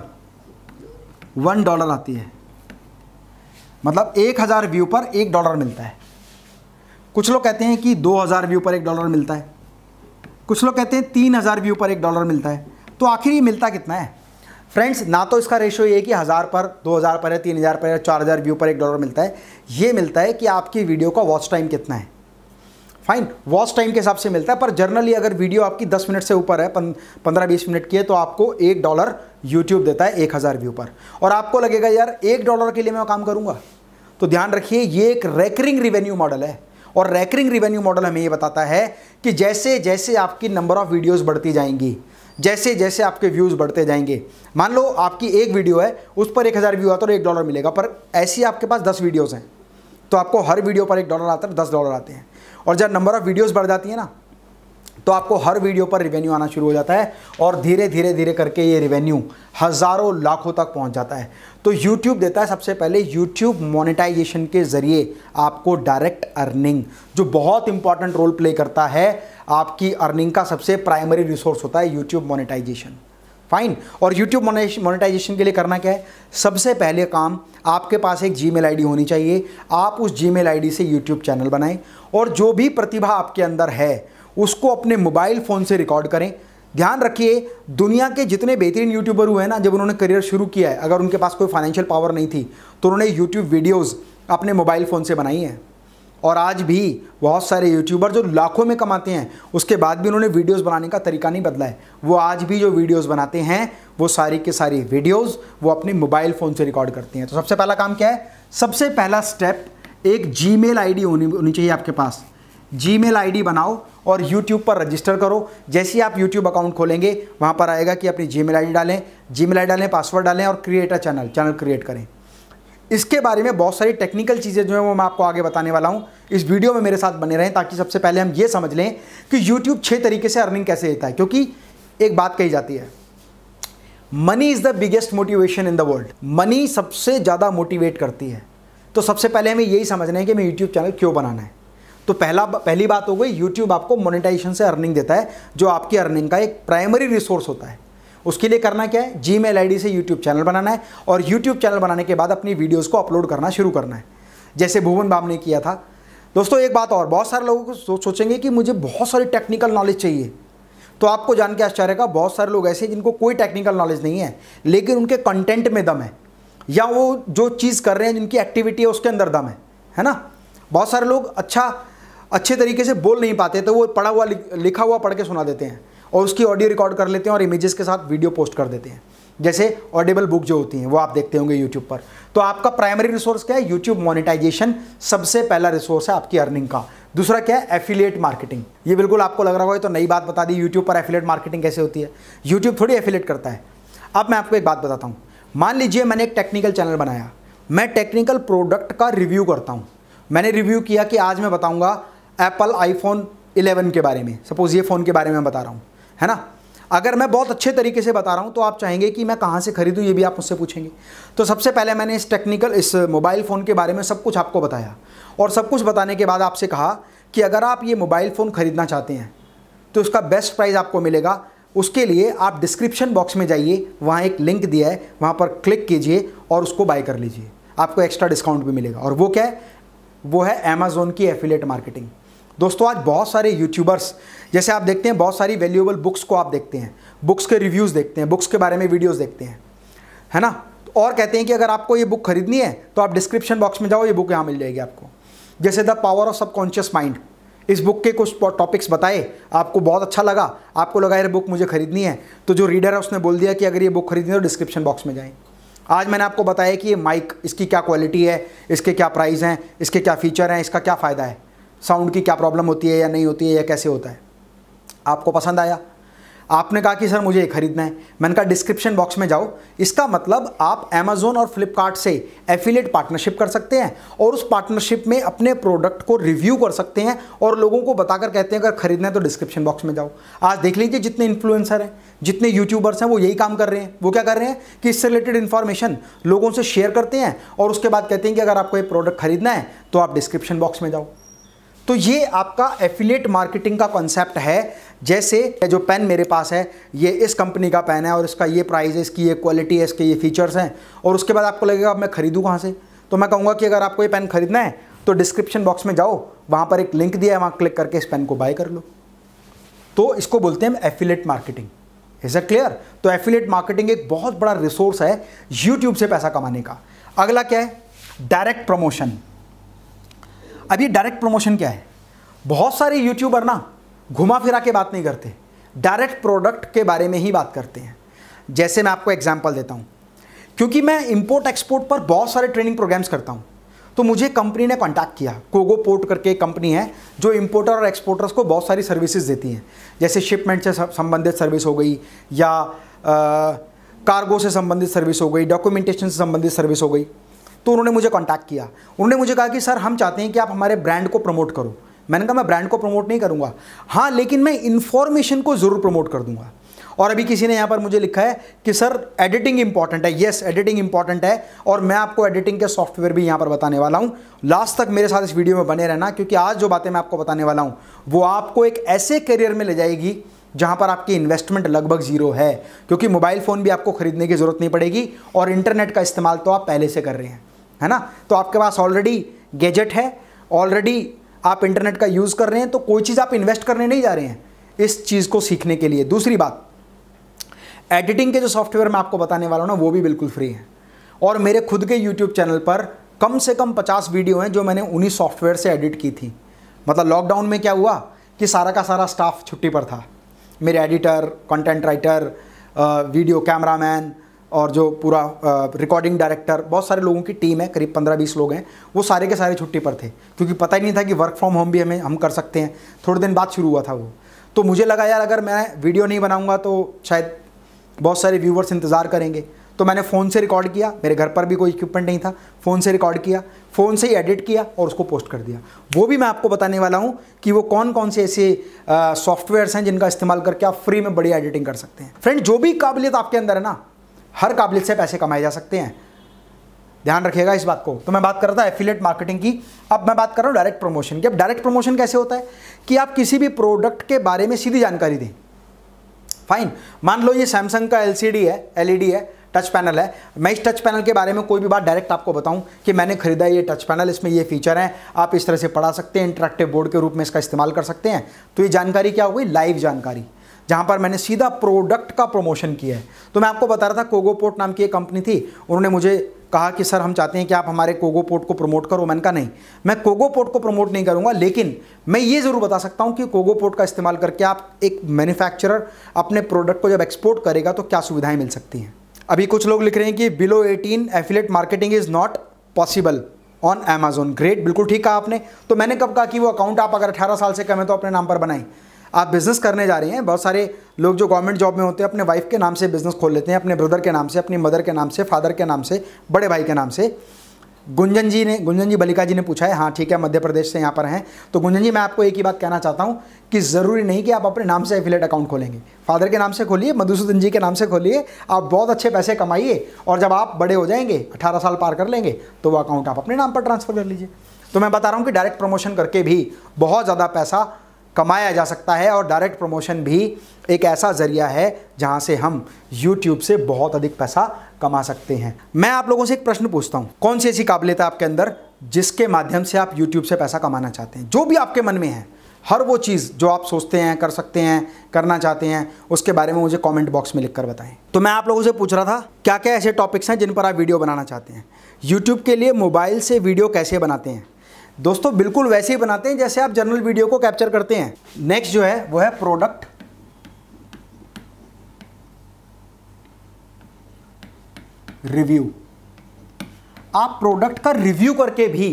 वन डॉलर आती है मतलब एक हज़ार व्यू पर एक डॉलर मिलता है कुछ लोग कहते हैं कि दो हज़ार व्यू पर एक डॉलर मिलता है कुछ लोग कहते हैं तीन हज़ार व्यू पर एक डॉलर मिलता है तो आखिर ये मिलता कितना है फ्रेंड्स ना तो इसका रेशो ये कि हज़ार पर दो हज़ार पर है तीन हज़ार पर है चार हज़ार व्यू पर एक डॉलर मिलता है ये मिलता है कि आपकी वीडियो का वॉच टाइम कितना है फाइन वॉच टाइम के हिसाब से मिलता है पर जर्नली अगर वीडियो आपकी 10 मिनट से ऊपर है पंद्रह बीस मिनट की है तो आपको एक डॉलर यूट्यूब देता है एक हज़ार व्यू पर और आपको लगेगा यार एक डॉलर के लिए मैं काम करूँगा तो ध्यान रखिए ये एक रेकरिंग रिवेन्यू मॉडल है और रेकरिंग रिवेन्यू मॉडल हमें ये बताता है कि जैसे जैसे आपकी नंबर ऑफ़ वीडियोज़ बढ़ती जाएंगी जैसे जैसे आपके व्यूज़ बढ़ते जाएंगे मान लो आपकी एक वीडियो है उस पर एक हज़ार व्यू आता है और एक डॉलर मिलेगा पर ऐसी आपके पास दस वीडियोज़ हैं तो आपको हर वीडियो पर एक डॉलर आता है दस डॉलर आते हैं और जब नंबर ऑफ़ वीडियोज़ बढ़ जाती है ना तो आपको हर वीडियो पर रिवेन्यू आना शुरू हो जाता है और धीरे धीरे धीरे करके ये रिवेन्यू हज़ारों लाखों तक पहुंच जाता है तो YouTube देता है सबसे पहले YouTube मोनेटाइजेशन के ज़रिए आपको डायरेक्ट अर्निंग जो बहुत इंपॉर्टेंट रोल प्ले करता है आपकी अर्निंग का सबसे प्राइमरी रिसोर्स होता है यूट्यूब मोनेटाइजेशन फाइन और यूट्यूब मोनेटाइजेशन के लिए करना क्या है सबसे पहले काम आपके पास एक जी मेल होनी चाहिए आप उस जी मेल से यूट्यूब चैनल बनाएं और जो भी प्रतिभा आपके अंदर है उसको अपने मोबाइल फ़ोन से रिकॉर्ड करें ध्यान रखिए दुनिया के जितने बेहतरीन यूट्यूबर हुए हैं ना जब उन्होंने करियर शुरू किया है अगर उनके पास कोई फाइनेंशियल पावर नहीं थी तो उन्होंने यूट्यूब वीडियोज़ अपने मोबाइल फ़ोन से बनाई हैं और आज भी बहुत सारे यूट्यूबर जो लाखों में कमाते हैं उसके बाद भी उन्होंने वीडियोस बनाने का तरीका नहीं बदला है वो आज भी जो वीडियोस बनाते हैं वो सारी के सारी वीडियोस वो अपने मोबाइल फ़ोन से रिकॉर्ड करते हैं तो सबसे पहला काम क्या है सबसे पहला स्टेप एक जी मेल होनी होनी चाहिए आपके पास जी मेल आई बनाओ और यूट्यूब पर रजिस्टर करो जैसे ही आप यूट्यूब अकाउंट खोलेंगे वहाँ पर आएगा कि अपनी जी मेल डालें जी मेल डालें पासवर्ड डालें और क्रिएटर चैनल चैनल क्रिएट करें इसके बारे में बहुत सारी टेक्निकल चीज़ें जो हैं वो मैं आपको आगे बताने वाला हूँ इस वीडियो में मेरे साथ बने रहें ताकि सबसे पहले हम ये समझ लें कि यूट्यूब छः तरीके से अर्निंग कैसे देता है क्योंकि एक बात कही जाती है money is the biggest motivation in the world money सबसे ज़्यादा मोटिवेट करती है तो सबसे पहले हमें यही समझना है कि हमें यूट्यूब चैनल क्यों बनाना है तो पहला पहली बात हो गई यूट्यूब आपको मोनेटाइजेशन से अर्निंग देता है जो आपकी अर्निंग का एक प्राइमरी रिसोर्स होता है उसके लिए करना क्या है जी मेल से यूट्यूब चैनल बनाना है और यूट्यूब चैनल बनाने के बाद अपनी वीडियोज़ को अपलोड करना शुरू करना है जैसे भुवन बाब ने किया था दोस्तों एक बात और बहुत सारे लोगों को सो, सोचेंगे कि मुझे बहुत सारी टेक्निकल नॉलेज चाहिए तो आपको जान के आश्चर्य का बहुत सारे लोग ऐसे हैं जिनको कोई टेक्निकल नॉलेज नहीं है लेकिन उनके कंटेंट में दम है या वो जो चीज़ कर रहे हैं जिनकी एक्टिविटी है उसके अंदर दम है है ना बहुत सारे लोग अच्छा अच्छे तरीके से बोल नहीं पाते तो वो पढ़ा हुआ लिखा हुआ पढ़ के सुना देते हैं और उसकी ऑडियो रिकॉर्ड कर लेते हैं और इमेजेस के साथ वीडियो पोस्ट कर देते हैं जैसे ऑडिबल बुक जो होती हैं वो आप देखते होंगे यूट्यूब पर तो आपका प्राइमरी रिसोर्स क्या है यूट्यूब मोनिटाइजेशन सबसे पहला रिसोर्स है आपकी अर्निंग का दूसरा क्या है एफिलिएट मार्केटिंग ये बिल्कुल आपको लग रहा होगा तो नई बात बता दी यूट्यूब पर एफिलिएट मार्केटिंग कैसे होती है यूट्यूब थोड़ी एफिलिएट करता है अब मैं आपको एक बात बताता हूँ मान लीजिए मैंने एक टेक्निकल चैनल बनाया मैं टेक्निकल प्रोडक्ट का रिव्यू करता हूँ मैंने रिव्यू किया कि आज मैं बताऊँगा एप्पल आईफोन 11 के बारे में सपोज ये फ़ोन के बारे में मैं बता रहा हूँ है ना अगर मैं बहुत अच्छे तरीके से बता रहा हूँ तो आप चाहेंगे कि मैं कहाँ से खरीदूँ ये भी आप मुझसे पूछेंगे तो सबसे पहले मैंने इस टेक्निकल इस मोबाइल फ़ोन के बारे में सब कुछ आपको बताया और सब कुछ बताने के बाद आपसे कहा कि अगर आप ये मोबाइल फ़ोन ख़रीदना चाहते हैं तो उसका बेस्ट प्राइस आपको मिलेगा उसके लिए आप डिस्क्रिप्शन बॉक्स में जाइए वहाँ एक लिंक दिया है वहाँ पर क्लिक कीजिए और उसको बाय कर लीजिए आपको एक्स्ट्रा डिस्काउंट भी मिलेगा और वो क्या है वो है अमेज़ोन की एफिलेट मार्केटिंग दोस्तों आज बहुत सारे यूट्यूबर्स जैसे आप देखते हैं बहुत सारी वैल्यूएबल बुक्स को आप देखते हैं बुक्स के रिव्यूज़ देखते हैं बुक्स के बारे में वीडियोज़ देखते हैं है ना और कहते हैं कि अगर आपको ये बुक खरीदनी है तो आप डिस्क्रिप्शन बॉक्स में जाओ ये बुक यहाँ मिल जाएगी आपको जैसे the power of subconscious mind इस बुक के कुछ टॉपिक्स बताए आपको बहुत अच्छा लगा आपको लगा ये बुक मुझे खरीदनी है तो जो रीडर है उसने बोल दिया कि अगर ये बुक खरीदनी है तो डिस्क्रिप्शन बॉक्स में जाएँ आज मैंने आपको बताया कि ये माइक इसकी क्या क्वालिटी है इसके क्या प्राइस हैं इसके क्या फीचर हैं इसका क्या फ़ायदा है साउंड की क्या प्रॉब्लम होती है या नहीं होती है या कैसे होता है आपको पसंद आया आपने कहा कि सर मुझे ये खरीदना है मैंने कहा डिस्क्रिप्शन बॉक्स में जाओ इसका मतलब आप अमेजोन और फ्लिपकार्ट से एफिलेट पार्टनरशिप कर सकते हैं और उस पार्टनरशिप में अपने प्रोडक्ट को रिव्यू कर सकते हैं और लोगों को बताकर कहते हैं अगर खरीदना है तो डिस्क्रिप्शन बॉक्स में जाओ आज देख लीजिए जितने इन्फ्लुएंसर हैं जितने यूट्यूबर्स हैं वो यही काम कर रहे हैं वो क्या कर रहे हैं कि इससे रिलेटेड इन्फॉर्मेशन लोगों से शेयर करते हैं और उसके बाद कहते हैं कि अगर आपको ये प्रोडक्ट खरीदना है तो आप डिस्क्रिप्शन बॉक्स में जाओ तो ये आपका एफिलेट मार्केटिंग का कॉन्सेप्ट है जैसे जो पेन मेरे पास है ये इस कंपनी का पेन है और इसका ये प्राइस है इसकी ये क्वालिटी है इसके ये फीचर्स हैं और उसके बाद आपको लगेगा मैं खरीदूँ कहाँ से तो मैं कहूँगा कि अगर आपको ये पेन खरीदना है तो डिस्क्रिप्शन बॉक्स में जाओ वहाँ पर एक लिंक दिया है वहाँ क्लिक करके इस पेन को बाय कर लो तो इसको बोलते हैं affiliate marketing is a clear तो एफिलेट मार्केटिंग एक बहुत बड़ा रिसोर्स है यूट्यूब से पैसा कमाने का अगला क्या है डायरेक्ट प्रमोशन अब ये डायरेक्ट प्रमोशन क्या है बहुत सारे यूट्यूबर ना घुमा फिरा के बात नहीं करते डायरेक्ट प्रोडक्ट के बारे में ही बात करते हैं जैसे मैं आपको एग्जाम्पल देता हूँ क्योंकि मैं इम्पोर्ट एक्सपोर्ट पर बहुत सारे ट्रेनिंग प्रोग्राम्स करता हूँ तो मुझे कंपनी ने कांटेक्ट किया कोगो पोर्ट करके एक कंपनी है जो इंपोर्टर और एक्सपोर्टर्स को बहुत सारी सर्विसेज देती हैं जैसे शिपमेंट से संबंधित सर्विस हो गई या कार्गो से संबंधित सर्विस हो गई डॉक्यूमेंटेशन से संबंधित सर्विस हो गई तो उन्होंने मुझे कॉन्टैक्ट किया उन्होंने मुझे कहा कि सर हम चाहते हैं कि आप हमारे ब्रांड को प्रमोट करो मैंने कहा मैं ब्रांड को प्रमोट नहीं करूँगा हाँ लेकिन मैं इन्फॉर्मेशन को ज़रूर प्रमोट कर दूंगा और अभी किसी ने यहाँ पर मुझे लिखा है कि सर एडिटिंग इंपॉर्टेंट है येस एडिटिंग इंपॉर्टेंट है और मैं आपको एडिटिंग के सॉफ्टवेयर भी यहाँ पर बताने वाला हूँ लास्ट तक मेरे साथ इस वीडियो में बने रहना क्योंकि आज जो बातें मैं आपको बताने वाला हूँ वो आपको एक ऐसे करियर में ले जाएगी जहाँ पर आपकी इन्वेस्टमेंट लगभग जीरो है क्योंकि मोबाइल फ़ोन भी आपको खरीदने की ज़रूरत नहीं पड़ेगी और इंटरनेट का इस्तेमाल तो आप पहले से कर रहे हैं है ना तो आपके पास ऑलरेडी गैजेट है ऑलरेडी आप इंटरनेट का यूज़ कर रहे हैं तो कोई चीज़ आप इन्वेस्ट करने नहीं जा रहे हैं इस चीज़ को सीखने के लिए दूसरी बात एडिटिंग के जो सॉफ्टवेयर मैं आपको बताने वाला हूँ ना वो भी बिल्कुल फ्री है और मेरे खुद के यूट्यूब चैनल पर कम से कम पचास वीडियो हैं जो मैंने उन्हीं सॉफ्टवेयर से एडिट की थी मतलब लॉकडाउन में क्या हुआ कि सारा का सारा स्टाफ छुट्टी पर था मेरे editor content writer video cameraman और जो पूरा रिकॉर्डिंग डायरेक्टर बहुत सारे लोगों की टीम है करीब पंद्रह बीस लोग हैं वो सारे के सारे छुट्टी पर थे क्योंकि पता ही नहीं था कि वर्क फ्रॉम होम भी हमें हम कर सकते हैं थोड़े दिन बाद शुरू हुआ था वो तो मुझे लगा यार अगर मैं वीडियो नहीं बनाऊँगा तो शायद बहुत सारे व्यूवर्स इंतज़ार करेंगे तो मैंने फ़ोन से रिकॉर्ड किया मेरे घर पर भी कोई इक्विपमेंट नहीं था फ़ोन से रिकॉर्ड किया फ़ोन से ही एडिट किया और उसको पोस्ट कर दिया वो भी मैं आपको बताने वाला हूँ कि वो कौन कौन से ऐसे सॉफ्टवेयर्स हैं जिनका इस्तेमाल करके आप फ्री में बड़ी एडिटिंग कर सकते हैं फ्रेंड जो भी काबिलियत आपके अंदर है ना हर काबिलियत से पैसे कमाए जा सकते हैं ध्यान रखिएगा इस बात को तो मैं बात कर रहा था एफिलेट मार्केटिंग की अब मैं बात कर रहा हूँ डायरेक्ट प्रमोशन की अब डायरेक्ट प्रमोशन कैसे होता है कि आप किसी भी प्रोडक्ट के बारे में सीधी जानकारी दें फाइन मान लो ये सैमसंग का डी है डी e है टच पैनल है मैं इस टच पैनल के बारे में कोई भी बात डायरेक्ट आपको बताऊं कि मैंने खरीदा ये टच पैनल इसमें ये फीचर हैं आप इस तरह से पढ़ा सकते हैं इंटरेक्टिव बोर्ड के रूप में इसका इस्तेमाल कर सकते हैं तो ये जानकारी क्या हो गई लाइव जानकारी जहां पर मैंने सीधा प्रोडक्ट का प्रमोशन किया है तो मैं आपको बता रहा था कोगोपोर्ट नाम की एक कंपनी थी उन्होंने मुझे कहा कि सर हम चाहते हैं कि आप हमारे कोगोपोर्ट को प्रमोट करो मैंने कहा नहीं मैं कोगोपोर्ट को प्रमोट नहीं करूँगा लेकिन मैं ये ज़रूर बता सकता हूं कि कोगोपोर्ट का इस्तेमाल करके आप एक मैन्युफैक्चरर अपने प्रोडक्ट को जब एक्सपोर्ट करेगा तो क्या सुविधाएं मिल सकती हैं अभी कुछ लोग लिख रहे हैं कि below eighteen affiliate marketing is not possible on Amazon great बिल्कुल ठीक कहा आपने तो मैंने कब कहा कि वो अकाउंट आप अगर अठारह साल से कम है तो अपने नाम पर बनाएं आप बिज़नेस करने जा रहे हैं बहुत सारे लोग जो गवर्नमेंट जॉब में होते हैं अपने वाइफ के नाम से बिज़नेस खोल लेते हैं अपने ब्रदर के नाम से अपनी मदर के नाम से फादर के नाम से बड़े भाई के नाम से गुंजन जी ने गुंजन जी बलिका जी ने पूछा है हाँ ठीक है मध्य प्रदेश से यहाँ पर हैं तो गुंजन जी मैं आपको एक ही बात कहना चाहता हूँ कि ज़रूरी नहीं कि आप अपने नाम से एफिलेट अकाउंट खोलेंगे फादर के नाम से खोलिए मधुसूदन जी के नाम से खोलिए आप बहुत अच्छे पैसे कमाइए और जब आप बड़े हो जाएंगे अठारह साल पार कर लेंगे तो वो अकाउंट आप अपने नाम पर ट्रांसफ़र कर लीजिए तो मैं बता रहा हूँ कि डायरेक्ट प्रमोशन करके भी बहुत ज़्यादा पैसा कमाया जा सकता है और डायरेक्ट प्रमोशन भी एक ऐसा ज़रिया है जहाँ से हम यूट्यूब से बहुत अधिक पैसा कमा सकते हैं मैं आप लोगों से एक प्रश्न पूछता हूँ कौन सी ऐसी काबिलियत है आपके अंदर जिसके माध्यम से आप यूट्यूब से पैसा कमाना चाहते हैं जो भी आपके मन में है हर वो चीज़ जो आप सोचते हैं कर सकते हैं करना चाहते हैं उसके बारे में मुझे कमेंट बॉक्स में लिखकर बताएं तो मैं आप लोगों से पूछ रहा था क्या क्या ऐसे टॉपिक्स हैं जिन पर आप वीडियो बनाना चाहते हैं यूट्यूब के लिए मोबाइल से वीडियो कैसे बनाते हैं दोस्तों बिल्कुल वैसे ही बनाते हैं जैसे आप जनरल वीडियो को कैप्चर करते हैं नेक्स्ट जो है वो है प्रोडक्ट रिव्यू आप प्रोडक्ट का रिव्यू करके भी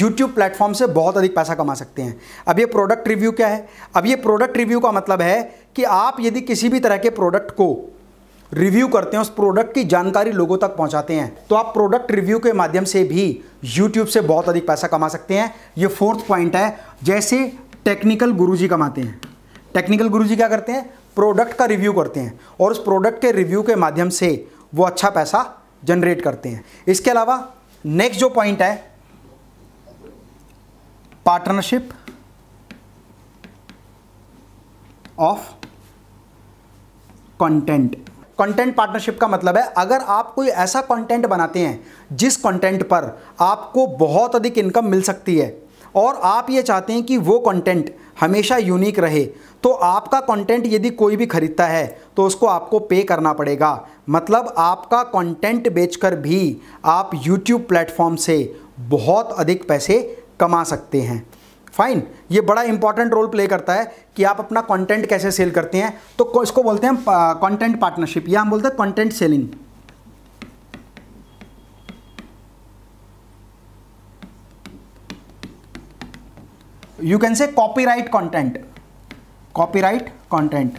यूट्यूब प्लेटफॉर्म से बहुत अधिक पैसा कमा सकते हैं अब ये प्रोडक्ट रिव्यू क्या है अब ये प्रोडक्ट रिव्यू का मतलब है कि आप यदि किसी भी तरह के प्रोडक्ट को रिव्यू करते हैं उस प्रोडक्ट की जानकारी लोगों तक पहुंचाते हैं तो आप प्रोडक्ट रिव्यू के माध्यम से भी यूट्यूब से बहुत अधिक पैसा कमा सकते हैं ये फोर्थ पॉइंट है जैसे टेक्निकल जी कमाते हैं टेक्निकल जी क्या करते हैं प्रोडक्ट का रिव्यू करते हैं और उस प्रोडक्ट के रिव्यू के माध्यम से वो अच्छा पैसा जनरेट करते हैं इसके अलावा नेक्स्ट जो पॉइंट है partnership of content content partnership का मतलब है अगर आप कोई ऐसा कंटेंट बनाते हैं जिस कंटेंट पर आपको बहुत अधिक इनकम मिल सकती है और आप ये चाहते हैं कि वो कंटेंट हमेशा यूनिक रहे तो आपका कंटेंट यदि कोई भी खरीदता है तो उसको आपको पे करना पड़ेगा मतलब आपका कंटेंट बेचकर भी आप यूट्यूब प्लेटफॉर्म से बहुत अधिक पैसे कमा सकते हैं फाइन ये बड़ा इंपॉर्टेंट रोल प्ले करता है कि आप अपना कंटेंट कैसे सेल करते हैं तो इसको बोलते हैं कंटेंट पार्टनरशिप या हम बोलते हैं content selling you can say copyright content copyright content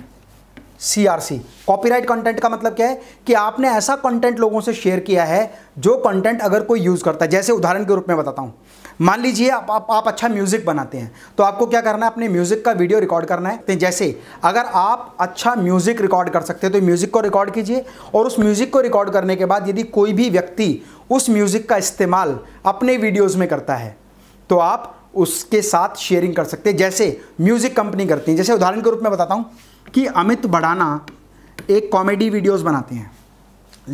CRC copyright content का मतलब क्या है कि आपने ऐसा कंटेंट लोगों से शेयर किया है जो कंटेंट अगर कोई यूज़ करता है जैसे उदाहरण के रूप में बताता हूँ मान लीजिए आप, आप आप अच्छा म्यूज़िक बनाते हैं तो आपको क्या करना है अपने म्यूज़िक का वीडियो रिकॉर्ड करना है तो जैसे अगर आप अच्छा म्यूज़िक रिकॉर्ड कर सकते हैं तो म्यूज़िक को रिकॉर्ड कीजिए और उस म्यूज़िक को रिकॉर्ड करने के बाद यदि कोई भी व्यक्ति उस म्यूज़िक का इस्तेमाल अपने वीडियोज़ में करता है तो आप उसके साथ शेयरिंग कर सकते हैं जैसे म्यूज़िक कंपनी करती है जैसे उदाहरण के रूप में बताता हूँ कि अमित बड़ाना एक कॉमेडी वीडियोस बनाते हैं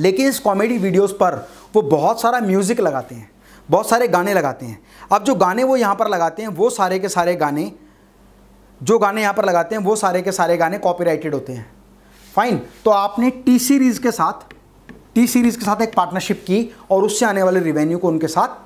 लेकिन इस कॉमेडी वीडियोस पर वो बहुत सारा म्यूज़िक लगाते हैं बहुत सारे गाने लगाते हैं अब जो गाने वो यहाँ पर लगाते हैं वो सारे के सारे गाने जो गाने यहाँ पर लगाते हैं वो सारे के सारे गाने कॉपीराइटेड होते हैं फाइन तो आपने टी सीरीज़ के साथ टी सीरीज़ के साथ एक पार्टनरशिप की और उससे आने वाले रिवेन्यू को उनके साथ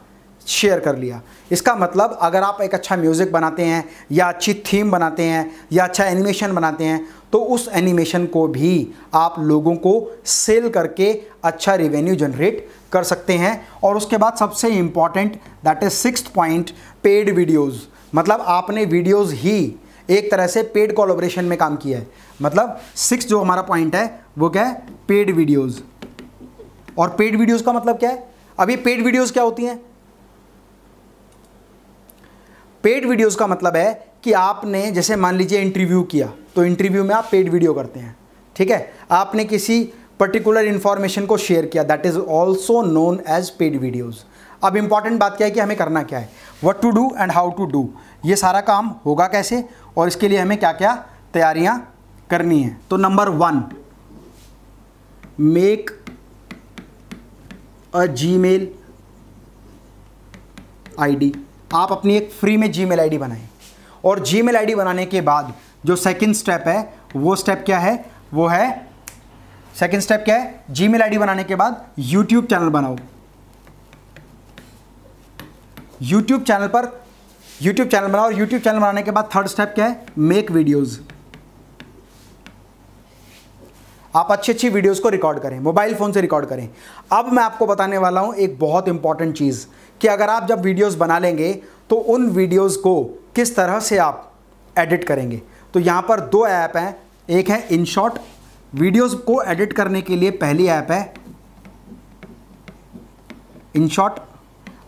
शेयर कर लिया इसका मतलब अगर आप एक अच्छा म्यूज़िक बनाते हैं या अच्छी थीम बनाते हैं या अच्छा एनिमेशन बनाते हैं तो उस एनिमेशन को भी आप लोगों को सेल करके अच्छा रिवेन्यू जनरेट कर सकते हैं और उसके बाद सबसे important that is six point paid videos मतलब आपने वीडियोस ही एक तरह से पेड कोलोब्रेशन में काम किया है मतलब सिक्स जो हमारा पॉइंट है वो क्या है पेड वीडियोस और पेड वीडियोस का मतलब क्या है अभी पेड वीडियोस क्या होती हैं पेड वीडियोस का मतलब है कि आपने जैसे मान लीजिए इंटरव्यू किया तो इंटरव्यू में आप पेड वीडियो करते हैं ठीक है आपने किसी पर्टिकुलर इन्फॉर्मेशन को शेयर किया that is also known as paid videos अब इम्पॉर्टेंट बात क्या है कि हमें करना क्या है what to do and how to do ये सारा काम होगा कैसे और इसके लिए हमें क्या क्या तैयारियां करनी है तो number one make a Gmail I आप अपनी एक फ्री में जी मेल आई बनाएं और जी मेल आई बनाने के बाद जो सेकेंड स्टेप है वो स्टेप क्या है वो है सेकेंड स्टेप क्या है जीमेल आईडी बनाने के बाद यूट्यूब चैनल बनाओ यूट्यूब चैनल पर यूट्यूब चैनल बनाओ और यूट्यूब चैनल बनाने के बाद थर्ड स्टेप क्या है मेक वीडियोज़ आप अच्छी अच्छी वीडियोस को रिकॉर्ड करें मोबाइल फ़ोन से रिकॉर्ड करें अब मैं आपको बताने वाला हूं एक बहुत इंपॉर्टेंट चीज़ कि अगर आप जब वीडियोस बना लेंगे तो उन वीडियोस को किस तरह से आप एडिट करेंगे तो यहां पर दो ऐप हैं एक है इनशॉट वीडियोस को एडिट करने के लिए पहली ऐप है इनशॉट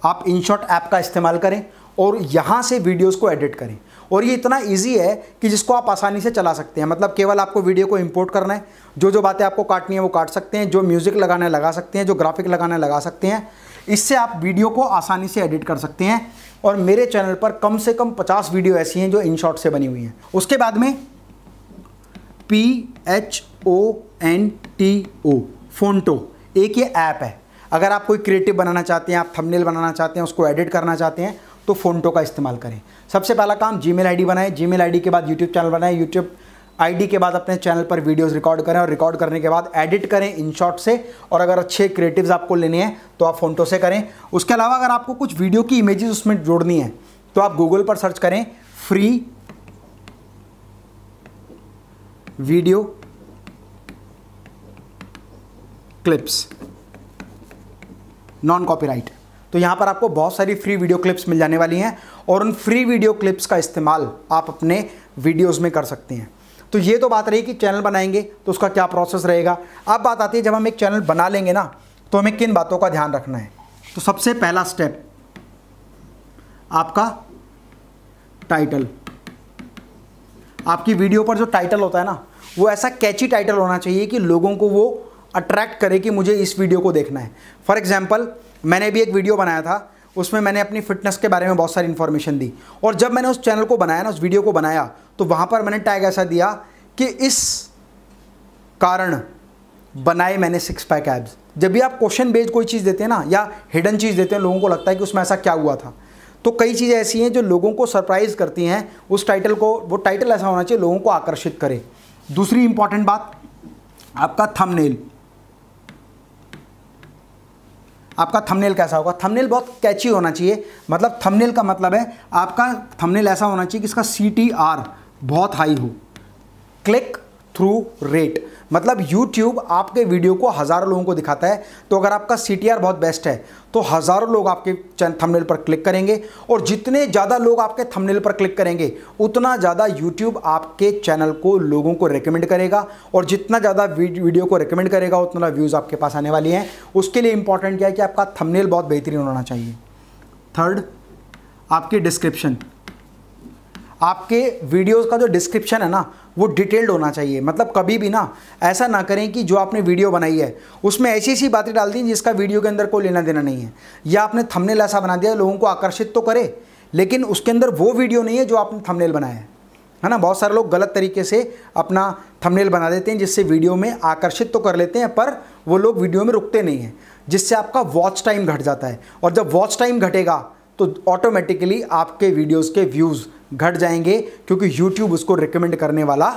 आप इनशॉट ऐप का इस्तेमाल करें और यहाँ से वीडियोस को एडिट करें और ये इतना इजी है कि जिसको आप आसानी से चला सकते हैं मतलब केवल आपको वीडियो को इंपोर्ट करना है जो जो बातें आपको काटनी है वो काट सकते हैं जो म्यूज़िक लगाना है लगा सकते हैं जो ग्राफिक लगाना है लगा सकते हैं इससे आप वीडियो को आसानी से एडिट कर सकते हैं और मेरे चैनल पर कम से कम 50 वीडियो ऐसी हैं जो इन शॉर्ट से बनी हुई हैं उसके बाद में P H O N T O Phonto एक ये ऐप है अगर आप कोई क्रिएटिव बनाना चाहते हैं आप थंबनेल बनाना चाहते हैं उसको एडिट करना चाहते हैं तो फोनटो का इस्तेमाल करें सबसे पहला काम जी मेल आई बनाएं जी मेल के बाद यूट्यूब चैनल बनाएं यूट्यूब आईडी के बाद अपने चैनल पर वीडियोस रिकॉर्ड करें और रिकॉर्ड करने के बाद एडिट करें इन शॉर्ट से और अगर अच्छे क्रिएटिव्स आपको लेने हैं तो आप फोनटो से करें उसके अलावा अगर आपको कुछ वीडियो की इमेजेस उसमें जोड़नी है तो आप गूगल पर सर्च करें free video clips non copyright तो यहां पर आपको बहुत सारी फ्री वीडियो क्लिप्स मिल जाने वाली हैं और उन फ्री वीडियो क्लिप्स का इस्तेमाल आप अपने वीडियोस में कर सकते हैं तो ये तो बात रही कि चैनल बनाएंगे तो उसका क्या प्रोसेस रहेगा अब बात आती है जब हम एक चैनल बना लेंगे ना तो हमें किन बातों का ध्यान रखना है तो सबसे पहला स्टेप आपका टाइटल आपकी वीडियो पर जो टाइटल होता है ना वो ऐसा कैची टाइटल होना चाहिए कि लोगों को वो अट्रैक्ट करे कि मुझे इस वीडियो को देखना है फॉर एग्जाम्पल मैंने भी एक वीडियो बनाया था उसमें मैंने अपनी फिटनेस के बारे में बहुत सारी इन्फॉर्मेशन दी और जब मैंने उस चैनल को बनाया ना उस वीडियो को बनाया तो वहाँ पर मैंने टैग ऐसा दिया कि इस कारण बनाए मैंने सिक्स पैक एब्स जब भी आप क्वेश्चन बेस्ड कोई चीज़ देते हैं ना या हिडन चीज़ देते हैं लोगों को लगता है कि उसमें ऐसा क्या हुआ था तो कई चीज़ें ऐसी हैं जो लोगों को सरप्राइज़ करती हैं उस टाइटल को वो टाइटल ऐसा होना चाहिए लोगों को आकर्षित करे दूसरी इंपॉर्टेंट बात आपका थंबनेल आपका थंबनेल कैसा होगा थंबनेल बहुत कैची होना चाहिए मतलब थंबनेल का मतलब है आपका थंबनेल ऐसा होना चाहिए कि इसका सी टी आर बहुत हाई हो क्लिक थ्रू रेट मतलब YouTube आपके वीडियो को हज़ारों लोगों को दिखाता है तो अगर आपका सी बहुत बेस्ट है तो हज़ारों लोग आपके थंबनेल पर क्लिक करेंगे और जितने ज़्यादा लोग आपके थंबनेल पर क्लिक करेंगे उतना ज़्यादा YouTube आपके चैनल को लोगों को रेकमेंड करेगा और जितना ज़्यादा वीडियो को रेकमेंड करेगा उतना व्यूज़ आपके पास आने वाली हैं उसके लिए इंपॉर्टेंट क्या है कि आपका थमनेल बहुत बेहतरीन होना चाहिए थर्ड आपकी डिस्क्रिप्शन आपके वीडियोस का जो डिस्क्रिप्शन है ना वो डिटेल्ड होना चाहिए मतलब कभी भी ना ऐसा ना करें कि जो आपने वीडियो बनाई है उसमें ऐसी ऐसी बातें डाल दी जिसका वीडियो के अंदर कोई लेना देना नहीं है या आपने थंबनेल ऐसा बना दिया लोगों को आकर्षित तो करे लेकिन उसके अंदर वो वीडियो नहीं है जो आपने थंबनेल बनाया है है ना बहुत सारे लोग गलत तरीके से अपना थंबनेल बना देते हैं जिससे वीडियो में आकर्षित तो कर लेते हैं पर वो लोग वीडियो में रुकते नहीं हैं जिससे आपका वॉच टाइम घट जाता है और जब वॉच टाइम घटेगा तो ऑटोमेटिकली आपके वीडियोस के व्यूज़ घट जाएंगे क्योंकि यूट्यूब उसको रिकमेंड करने वाला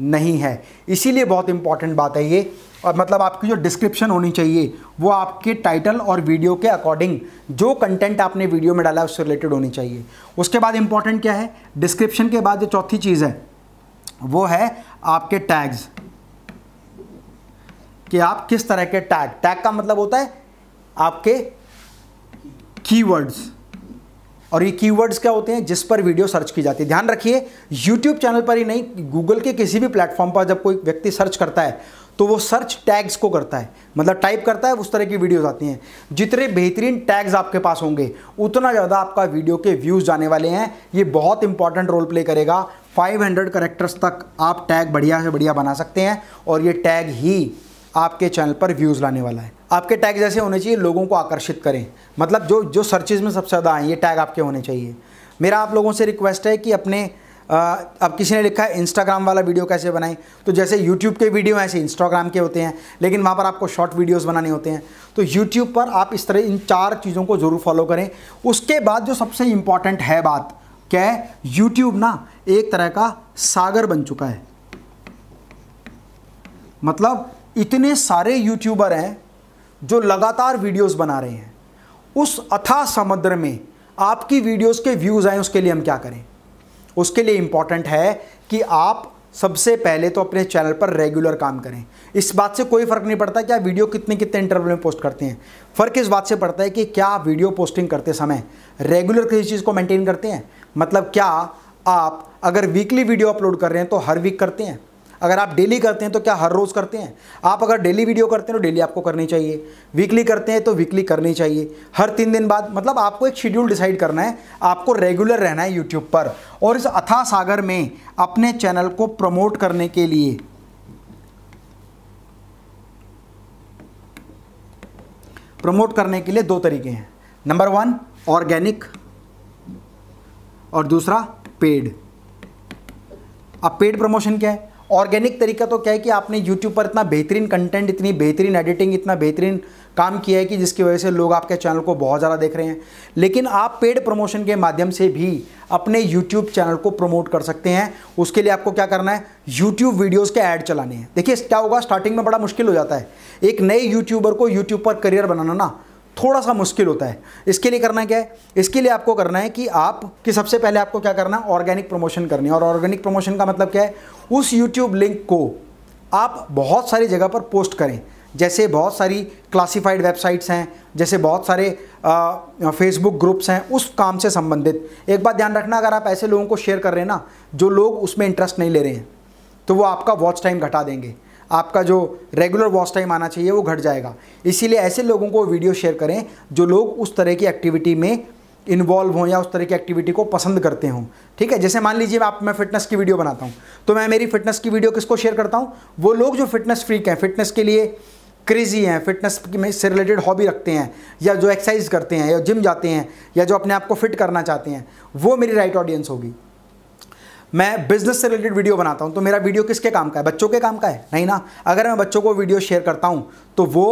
नहीं है इसीलिए बहुत इंपॉर्टेंट बात है ये और मतलब आपकी जो डिस्क्रिप्शन होनी चाहिए वो आपके टाइटल और वीडियो के अकॉर्डिंग जो कंटेंट आपने वीडियो में डाला है उससे रिलेटेड होनी चाहिए उसके बाद इंपॉर्टेंट क्या है डिस्क्रिप्शन के बाद जो चौथी चीज़ है वो है आपके टैग्स कि आप किस तरह के टैग टैग का मतलब होता है आपके कीवर्ड्स और ये कीवर्ड्स क्या होते हैं जिस पर वीडियो सर्च की जाती है ध्यान रखिए यूट्यूब चैनल पर ही नहीं गूगल के किसी भी प्लेटफॉर्म पर जब कोई व्यक्ति सर्च करता है तो वो सर्च टैग्स को करता है मतलब टाइप करता है उस तरह की वीडियोज़ आती हैं जितने बेहतरीन टैग्स आपके पास होंगे उतना ज़्यादा आपका वीडियो के व्यूज़ जाने वाले हैं ये बहुत इंपॉर्टेंट रोल प्ले करेगा 500 करेक्टर्स तक आप टैग बढ़िया से बढ़िया बना सकते हैं और ये टैग ही आपके चैनल पर व्यूज़ लाने वाला है आपके टैग जैसे होने चाहिए लोगों को आकर्षित करें मतलब जो जो सर्चेज में सबसे ज़्यादा आए ये टैग आपके होने चाहिए मेरा आप लोगों से रिक्वेस्ट है कि अपने आ, अब किसी ने लिखा है इंस्टाग्राम वाला वीडियो कैसे बनाएं तो जैसे यूट्यूब के वीडियो ऐसे इंस्टाग्राम के होते हैं लेकिन वहाँ पर आपको शॉर्ट वीडियोस बनाने होते हैं तो यूट्यूब पर आप इस तरह इन चार चीज़ों को ज़रूर फॉलो करें उसके बाद जो सबसे इम्पॉर्टेंट है बात क्या है यूट्यूब ना एक तरह का सागर बन चुका है मतलब इतने सारे यूट्यूबर हैं जो लगातार वीडियोस बना रहे हैं उस अथा समुद्र में आपकी वीडियोस के व्यूज़ आए उसके लिए हम क्या करें उसके लिए इम्पॉर्टेंट है कि आप सबसे पहले तो अपने चैनल पर रेगुलर काम करें इस बात से कोई फ़र्क नहीं पड़ता कि आप वीडियो कितने कितने इंटरवल में पोस्ट करते हैं फ़र्क इस बात से पड़ता है कि क्या वीडियो पोस्टिंग करते समय रेगुलर किसी चीज़ को मेंटेन करते हैं मतलब क्या आप अगर वीकली वीडियो अपलोड कर रहे हैं तो हर वीक करते हैं अगर आप डेली करते हैं तो क्या हर रोज़ करते हैं आप अगर डेली वीडियो करते हैं तो डेली आपको करनी चाहिए वीकली करते हैं तो वीकली करनी चाहिए हर तीन दिन बाद मतलब आपको एक शेड्यूल डिसाइड करना है आपको रेगुलर रहना है यूट्यूब पर और इस अथा सागर में अपने चैनल को प्रमोट करने के लिए प्रमोट करने के लिए दो तरीके हैं नंबर वन ऑर्गेनिक और दूसरा पेड अब पेड प्रमोशन क्या है ऑर्गेनिक तरीका तो क्या है कि आपने यूट्यूब पर इतना बेहतरीन कंटेंट इतनी बेहतरीन एडिटिंग इतना बेहतरीन काम किया है कि जिसकी वजह से लोग आपके चैनल को बहुत ज़्यादा देख रहे हैं लेकिन आप पेड प्रमोशन के माध्यम से भी अपने यूट्यूब चैनल को प्रमोट कर सकते हैं उसके लिए आपको क्या करना है यूट्यूब वीडियोज़ के ऐड चलाने हैं देखिए क्या होगा स्टार्टिंग में बड़ा मुश्किल हो जाता है एक नए यूट्यूबर को यूट्यूब पर करियर बनाना ना थोड़ा सा मुश्किल होता है इसके लिए करना क्या है इसके लिए आपको करना है कि आप कि सबसे पहले आपको क्या करना है ऑर्गेनिक प्रमोशन करनी है और ऑर्गेनिक प्रमोशन का मतलब क्या है उस यूट्यूब लिंक को आप बहुत सारी जगह पर पोस्ट करें जैसे बहुत सारी क्लासिफाइड वेबसाइट्स हैं जैसे बहुत सारे फेसबुक ग्रुप्स हैं उस काम से संबंधित एक बात ध्यान रखना अगर आप ऐसे लोगों को शेयर कर रहे हैं ना जो लोग उसमें इंटरेस्ट नहीं ले रहे हैं तो वो आपका वॉच टाइम घटा देंगे आपका जो रेगुलर वॉच टाइम आना चाहिए वो घट जाएगा इसीलिए ऐसे लोगों को वीडियो शेयर करें जो लोग उस तरह की एक्टिविटी में इन्वॉल्व हों या उस तरह की एक्टिविटी को पसंद करते हों ठीक है जैसे मान लीजिए आप मैं फिटनेस की वीडियो बनाता हूँ तो मैं मेरी फिटनेस की वीडियो किसको शेयर करता हूँ वो लोग जो फिटनेस फ्रीक हैं फिटनेस के लिए क्रेजी हैं फिटनेस में से रिलेटेड हॉबी रखते हैं या जो एक्सरसाइज करते हैं या जिम जाते हैं या जो अपने आप को फिट करना चाहते हैं वो मेरी राइट ऑडियंस होगी मैं बिजनेस से रिलेटेड वीडियो बनाता हूँ तो मेरा वीडियो किसके काम का है बच्चों के काम का है नहीं ना अगर मैं बच्चों को वीडियो शेयर करता हूँ तो वो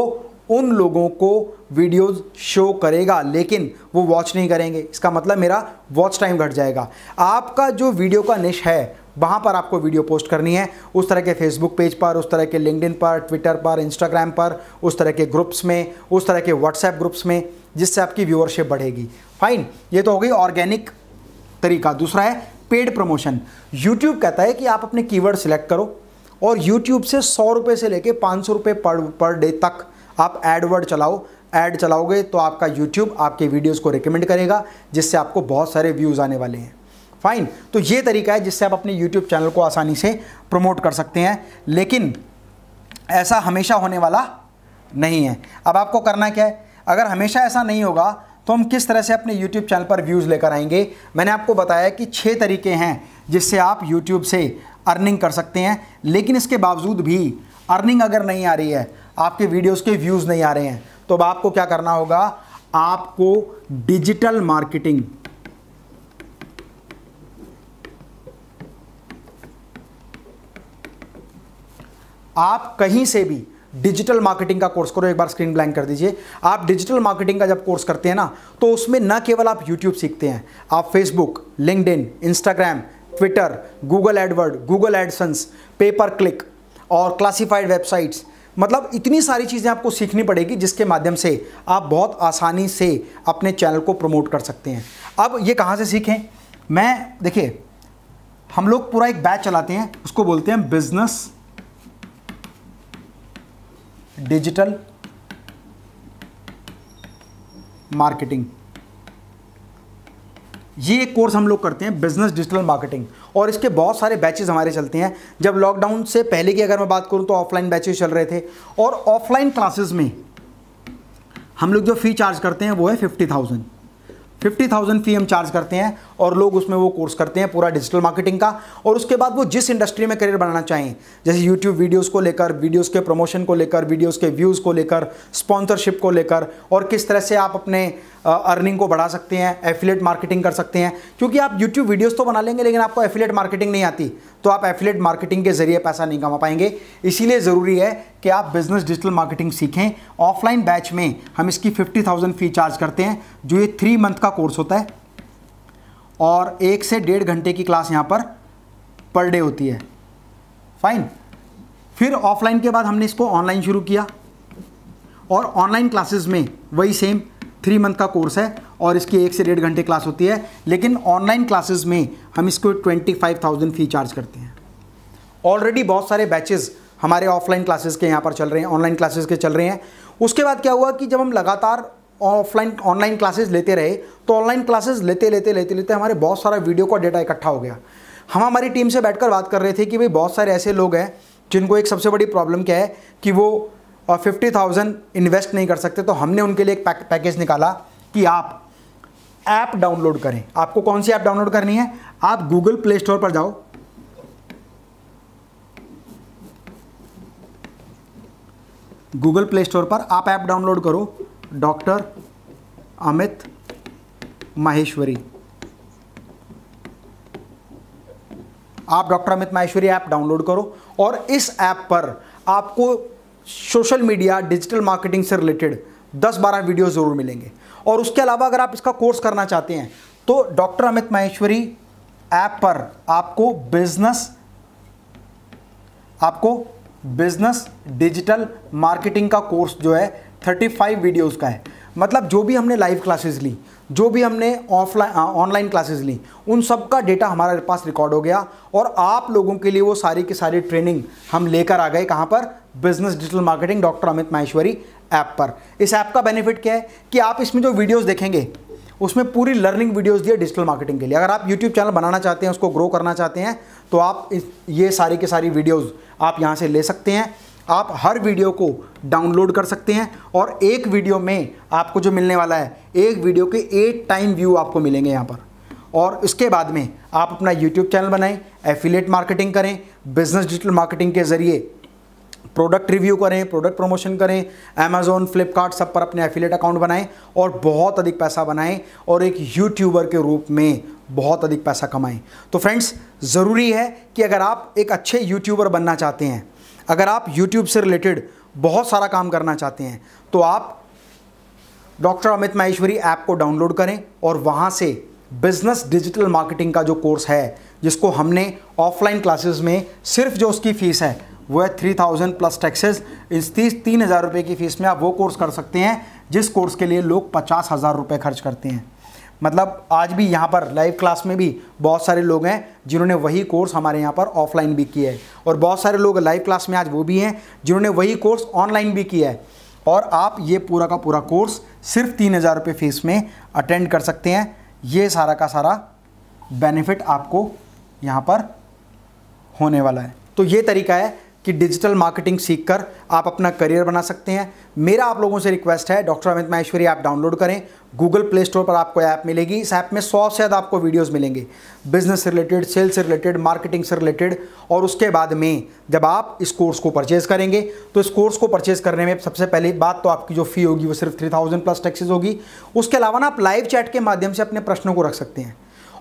उन लोगों को वीडियोस शो करेगा लेकिन वो वॉच नहीं करेंगे इसका मतलब मेरा वॉच टाइम घट जाएगा आपका जो वीडियो का निश है वहाँ पर आपको वीडियो पोस्ट करनी है उस तरह के फेसबुक पेज पर उस तरह के लिंकडिन पर ट्विटर पर इंस्टाग्राम पर उस तरह के ग्रुप्स में उस तरह के व्हाट्सएप ग्रुप्स में जिससे आपकी व्यूअरशिप बढ़ेगी फाइन ये तो हो गई ऑर्गेनिक तरीका दूसरा है पेड प्रमोशन यूट्यूब कहता है कि आप अपने कीवर्ड सेलेक्ट करो और यूट्यूब से सौ रुपये से लेके पाँच सौ रुपये पर पर डे तक आप एडवर्ड चलाओ ऐड चलाओगे तो आपका यूट्यूब आपके वीडियोस को रिकमेंड करेगा जिससे आपको बहुत सारे व्यूज़ आने वाले हैं फाइन तो ये तरीका है जिससे आप अपने यूट्यूब चैनल को आसानी से प्रमोट कर सकते हैं लेकिन ऐसा हमेशा होने वाला नहीं है अब आपको करना क्या है अगर हमेशा ऐसा नहीं होगा तो हम किस तरह से अपने YouTube चैनल पर व्यूज़ लेकर आएंगे मैंने आपको बताया कि छः तरीके हैं जिससे आप YouTube से अर्निंग कर सकते हैं लेकिन इसके बावजूद भी अर्निंग अगर नहीं आ रही है आपके वीडियोज़ के व्यूज़ नहीं आ रहे हैं तो अब आपको क्या करना होगा आपको डिजिटल मार्केटिंग आप कहीं से भी डिजिटल मार्केटिंग का कोर्स करो एक बार स्क्रीन ब्लैंक कर दीजिए आप डिजिटल मार्केटिंग का जब कोर्स करते हैं ना तो उसमें न केवल आप यूट्यूब सीखते हैं आप Facebook LinkedIn Instagram Twitter Google AdWords Google AdSense pay per click और क्लासीफाइड वेबसाइट्स मतलब इतनी सारी चीज़ें आपको सीखनी पड़ेगी जिसके माध्यम से आप बहुत आसानी से अपने चैनल को प्रमोट कर सकते हैं अब ये कहाँ से सीखें मैं देखिए हम लोग पूरा एक बैच चलाते हैं उसको बोलते हैं बिजनेस डिजिटल मार्केटिंग ये एक कोर्स हम लोग करते हैं बिजनेस डिजिटल मार्केटिंग और इसके बहुत सारे बैचेज हमारे चलते हैं जब लॉकडाउन से पहले की अगर मैं बात करूं तो ऑफलाइन बैचेज चल रहे थे और ऑफलाइन क्लासेस में हम लोग जो फ़ी चार्ज करते हैं वो है fifty thousand fifty thousand fee हम चार्ज करते हैं और लोग उसमें वो कोर्स करते हैं पूरा डिजिटल मार्केटिंग का और उसके बाद वो जिस इंडस्ट्री में करियर बनाना चाहें जैसे यूट्यूब वीडियोस को लेकर वीडियोस के प्रमोशन को लेकर वीडियोस के व्यूज़ को लेकर स्पॉन्सरशिप को लेकर और किस तरह से आप अपने अर्निंग को बढ़ा सकते हैं एफिलेट मार्केटिंग कर सकते हैं क्योंकि आप यूट्यूब वीडियोस तो बना लेंगे लेकिन आपको एफिलेट मार्केटिंग नहीं आती तो आप एफिलेट मार्केटिंग के जरिए पैसा नहीं कमा पाएंगे इसीलिए ज़रूरी है कि आप बिजनेस डिजिटल मार्केटिंग सीखें ऑफलाइन बैच में हम इसकी फिफ्टी थाउजेंड फी चार्ज करते हैं जो ये थ्री मंथ का कोर्स होता है और एक से डेढ़ घंटे की क्लास यहाँ पर पर डे होती है फाइन फिर ऑफलाइन के बाद हमने इसको ऑनलाइन शुरू किया और ऑनलाइन क्लासेस में वही सेम थ्री मंथ का कोर्स है और इसकी एक से डेढ़ घंटे क्लास होती है लेकिन ऑनलाइन क्लासेस में हम इसको twenty five thousand fee charge करते हैं ऑलरेडी बहुत सारे बैचेस हमारे ऑफलाइन क्लासेस के यहाँ पर चल रहे हैं ऑनलाइन क्लासेस के चल रहे हैं उसके बाद क्या हुआ कि जब हम लगातार ऑफलाइन ऑनलाइन क्लासेस लेते रहे तो ऑनलाइन क्लासेस लेते लेते लेते लेते हमारे बहुत सारा वीडियो का डेटा इकट्ठा हो गया हम हमारी टीम से बैठकर बात कर रहे थे कि भाई बहुत सारे ऐसे लोग हैं जिनको एक सबसे बड़ी प्रॉब्लम क्या है कि वो और फिफ्टी थाउजेंड इन्वेस्ट नहीं कर सकते तो हमने उनके लिए एक पैक, पैकेज निकाला कि आप ऐप डाउनलोड करें आपको कौन सी ऐप डाउनलोड करनी है आप गूगल प्ले स्टोर पर जाओ गूगल प्ले स्टोर पर आप ऐप डाउनलोड करो डॉक्टर अमित माहेश्वरी आप doctor Amit Maheshwari app download करो और इस ऐप पर आपको सोशल मीडिया डिजिटल मार्केटिंग से रिलेटेड 10-12 वीडियो ज़रूर मिलेंगे और उसके अलावा अगर आप इसका कोर्स करना चाहते हैं तो डॉक्टर अमित माहेश्वरी ऐप पर आपको बिजनेस आपको बिजनेस डिजिटल मार्केटिंग का कोर्स जो है 35 वीडियोस का है मतलब जो भी हमने लाइव क्लासेस ली जो भी हमने ऑफलाइन ऑनलाइन क्लासेस ली उन सब का डेटा हमारे पास रिकॉर्ड हो गया और आप लोगों के लिए वो सारी की सारी ट्रेनिंग हम लेकर आ गए कहाँ पर business digital marketing doctor Amit Maheshwari app पर इस ऐप का बेनिफिट क्या है कि आप इसमें जो वीडियोज़ देखेंगे उसमें पूरी लर्निंग वीडियोस दी डिजिटल मार्केटिंग के लिए अगर आप यूट्यूब चैनल बनाना चाहते हैं उसको ग्रो करना चाहते हैं तो आप ये सारी की सारी वीडियोस आप यहाँ से ले सकते हैं आप हर वीडियो को डाउनलोड कर सकते हैं और एक वीडियो में आपको जो मिलने वाला है एक वीडियो के एट टाइम व्यू आपको मिलेंगे यहाँ पर और इसके बाद में आप अपना यूट्यूब चैनल बनाएं एफिलेट मार्केटिंग करें बिजनेस डिजिटल मार्केटिंग के ज़रिए प्रोडक्ट रिव्यू करें प्रोडक्ट प्रमोशन करें अमेजोन फ्लिपकार्ट सब पर अपने एफिलेट अकाउंट बनाएं और बहुत अधिक पैसा बनाएं और एक यूट्यूबर के रूप में बहुत अधिक पैसा कमाएं तो फ्रेंड्स ज़रूरी है कि अगर आप एक अच्छे यूट्यूबर बनना चाहते हैं अगर आप यूट्यूब से रिलेटेड बहुत सारा काम करना चाहते हैं तो आप डॉक्टर अमित माहेश्वरी ऐप को डाउनलोड करें और वहाँ से बिजनेस डिजिटल मार्केटिंग का जो कोर्स है जिसको हमने ऑफलाइन क्लासेस में सिर्फ जो उसकी फ़ीस है वो है थ्री थाउजेंड प्लस टैक्सेस इस तीस तीन हज़ार रुपये की फ़ीस में आप वो कोर्स कर सकते हैं जिस कोर्स के लिए लोग पचास हज़ार रुपये खर्च करते हैं मतलब आज भी यहाँ पर लाइव क्लास में भी बहुत सारे लोग हैं जिन्होंने वही कोर्स हमारे यहाँ पर ऑफलाइन भी किया है और बहुत सारे लोग लाइव क्लास में आज वो भी हैं जिन्होंने वही कोर्स ऑनलाइन भी किया है और आप ये पूरा का पूरा कोर्स सिर्फ तीन हज़ार रुपये फीस में अटेंड कर सकते हैं ये सारा का सारा बेनिफिट आपको यहाँ पर होने वाला है तो ये तरीका है कि डिजिटल मार्केटिंग सीखकर आप अपना करियर बना सकते हैं मेरा आप लोगों से रिक्वेस्ट है doctor Amit Maheshwari app download करें गूगल प्ले स्टोर पर आपको ऐप मिलेगी इस ऐप में सौ से ज़्यादा आपको वीडियोस मिलेंगे बिजनेस से रिलेटेड सेल्स से रिलेटेड मार्केटिंग से रिलेटेड और उसके बाद में जब आप इस कोर्स को परचेज़ करेंगे तो इस कोर्स को परचेज़ करने में सबसे पहली बात तो आपकी जो फ़ी होगी वो सिर्फ थ्री थाउजेंड प्लस टैक्सेज होगी उसके अलावा ना आप लाइव चैट के माध्यम से अपने प्रश्नों को रख सकते हैं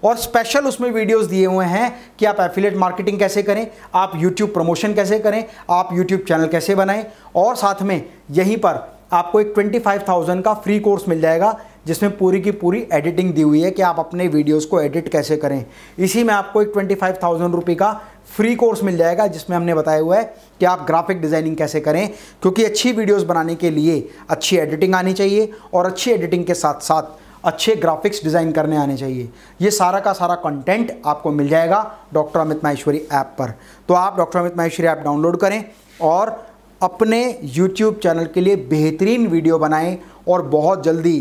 और स्पेशल उसमें वीडियोस दिए हुए हैं कि आप एफिलेट मार्केटिंग कैसे करें आप यूट्यूब प्रमोशन कैसे करें आप यूट्यूब चैनल कैसे बनाएं और साथ में यहीं पर आपको एक 25,000 का फ्री कोर्स मिल जाएगा जिसमें पूरी की पूरी एडिटिंग दी हुई है कि आप अपने वीडियोस को एडिट कैसे करें इसी में आपको एक ट्वेंटी फाइव थाउजेंड रुपये का फ्री कोर्स मिल जाएगा जिसमें हमने बताया हुआ है कि आप ग्राफिक डिज़ाइनिंग कैसे करें क्योंकि अच्छी वीडियोस बनाने के लिए अच्छी एडिटिंग आनी चाहिए और अच्छी एडिटिंग के साथ साथ अच्छे ग्राफिक्स डिज़ाइन करने आने चाहिए ये सारा का सारा कंटेंट आपको मिल जाएगा डॉक्टर अमित माहेश्वरी ऐप पर तो आप doctor Amit Maheshwari app download करें और अपने यूट्यूब चैनल के लिए बेहतरीन वीडियो बनाएं और बहुत जल्दी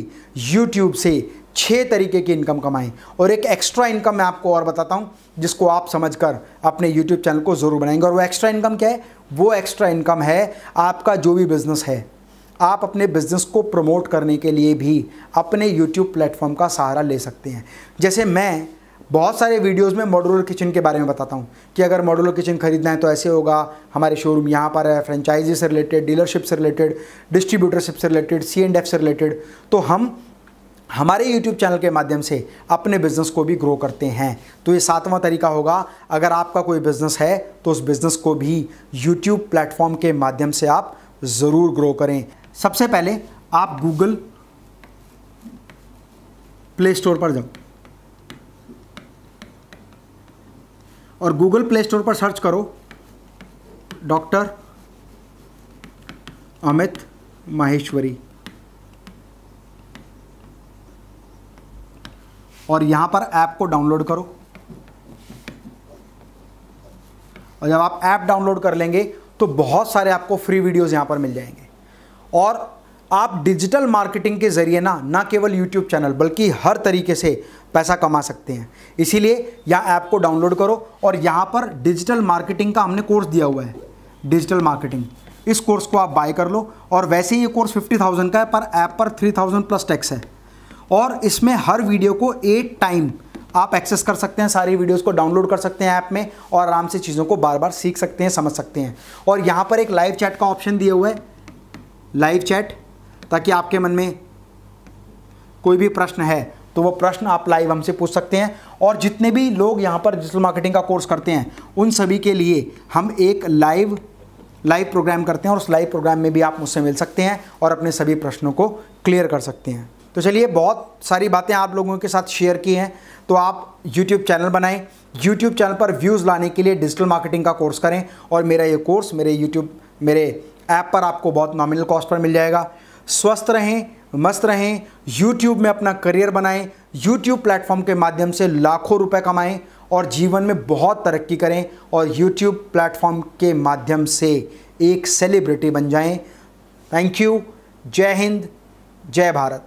यूट्यूब से छः तरीके की इनकम कमाएं और एक एक्स्ट्रा इनकम मैं आपको और बताता हूँ जिसको आप समझकर अपने यूट्यूब चैनल को ज़रूर बनाएंगे और वो एक्स्ट्रा इनकम क्या है वो एक्स्ट्रा इनकम है आपका जो भी बिज़नेस है आप अपने बिज़नेस को प्रमोट करने के लिए भी अपने यूट्यूब प्लेटफॉर्म का सहारा ले सकते हैं जैसे मैं बहुत सारे वीडियोस में मॉडुलर किचन के बारे में बताता हूँ कि अगर मॉडुलर किचन खरीदना है तो ऐसे होगा हमारे शोरूम यहाँ पर है फ्रेंचाइजी से रिलेटेड डीलरशिप से रिलेटेड डिस्ट्रीब्यूटरशिप से रिलेटेड सी एंड एफ से रिलेटेड तो हम हमारे YouTube चैनल के माध्यम से अपने बिज़नेस को भी ग्रो करते हैं तो ये सातवां तरीका होगा अगर आपका कोई बिज़नेस है तो उस बिज़नेस को भी YouTube प्लेटफॉर्म के माध्यम से आप ज़रूर ग्रो करें सबसे पहले आप गूगल प्ले स्टोर पर जाओ और गूगल प्ले स्टोर पर सर्च करो डॉक्टर अमित माहेश्वरी और यहां पर ऐप को डाउनलोड करो और जब आप ऐप डाउनलोड कर लेंगे तो बहुत सारे आपको फ्री वीडियोस यहां पर मिल जाएंगे और आप डिजिटल मार्केटिंग के ज़रिए ना ना केवल यूट्यूब चैनल बल्कि हर तरीके से पैसा कमा सकते हैं इसीलिए यह ऐप को डाउनलोड करो और यहाँ पर डिजिटल मार्केटिंग का हमने कोर्स दिया हुआ है डिजिटल मार्केटिंग इस कोर्स को आप बाय कर लो और वैसे ही ये कोर्स 50,000 का है पर ऐप पर 3,000 प्लस टैक्स है और इसमें हर वीडियो को एट टाइम आप एक्सेस कर सकते हैं सारी वीडियोस को डाउनलोड कर सकते हैं ऐप में और आराम से चीज़ों को बार बार सीख सकते हैं समझ सकते हैं और यहाँ पर एक लाइव चैट का ऑप्शन दिया हुआ है लाइव चैट ताकि आपके मन में कोई भी प्रश्न है तो वो प्रश्न आप लाइव हमसे पूछ सकते हैं और जितने भी लोग यहाँ पर डिजिटल मार्केटिंग का कोर्स करते हैं उन सभी के लिए हम एक लाइव लाइव प्रोग्राम करते हैं और उस लाइव प्रोग्राम में भी आप मुझसे मिल सकते हैं और अपने सभी प्रश्नों को क्लियर कर सकते हैं तो चलिए बहुत सारी बातें आप लोगों के साथ शेयर की हैं तो आप YouTube चैनल बनाएं YouTube चैनल पर व्यूज़ लाने के लिए डिजिटल मार्केटिंग का कोर्स करें और मेरा ये कोर्स मेरे YouTube मेरे ऐप पर आपको बहुत नॉमिनल कॉस्ट पर मिल जाएगा स्वस्थ रहें मस्त रहें यूट्यूब में अपना करियर बनाएं यूट्यूब प्लेटफॉर्म के माध्यम से लाखों रुपए कमाएं और जीवन में बहुत तरक्की करें और यूट्यूब प्लेटफॉर्म के माध्यम से एक सेलिब्रिटी बन जाएं थैंक यू जय हिंद जय भारत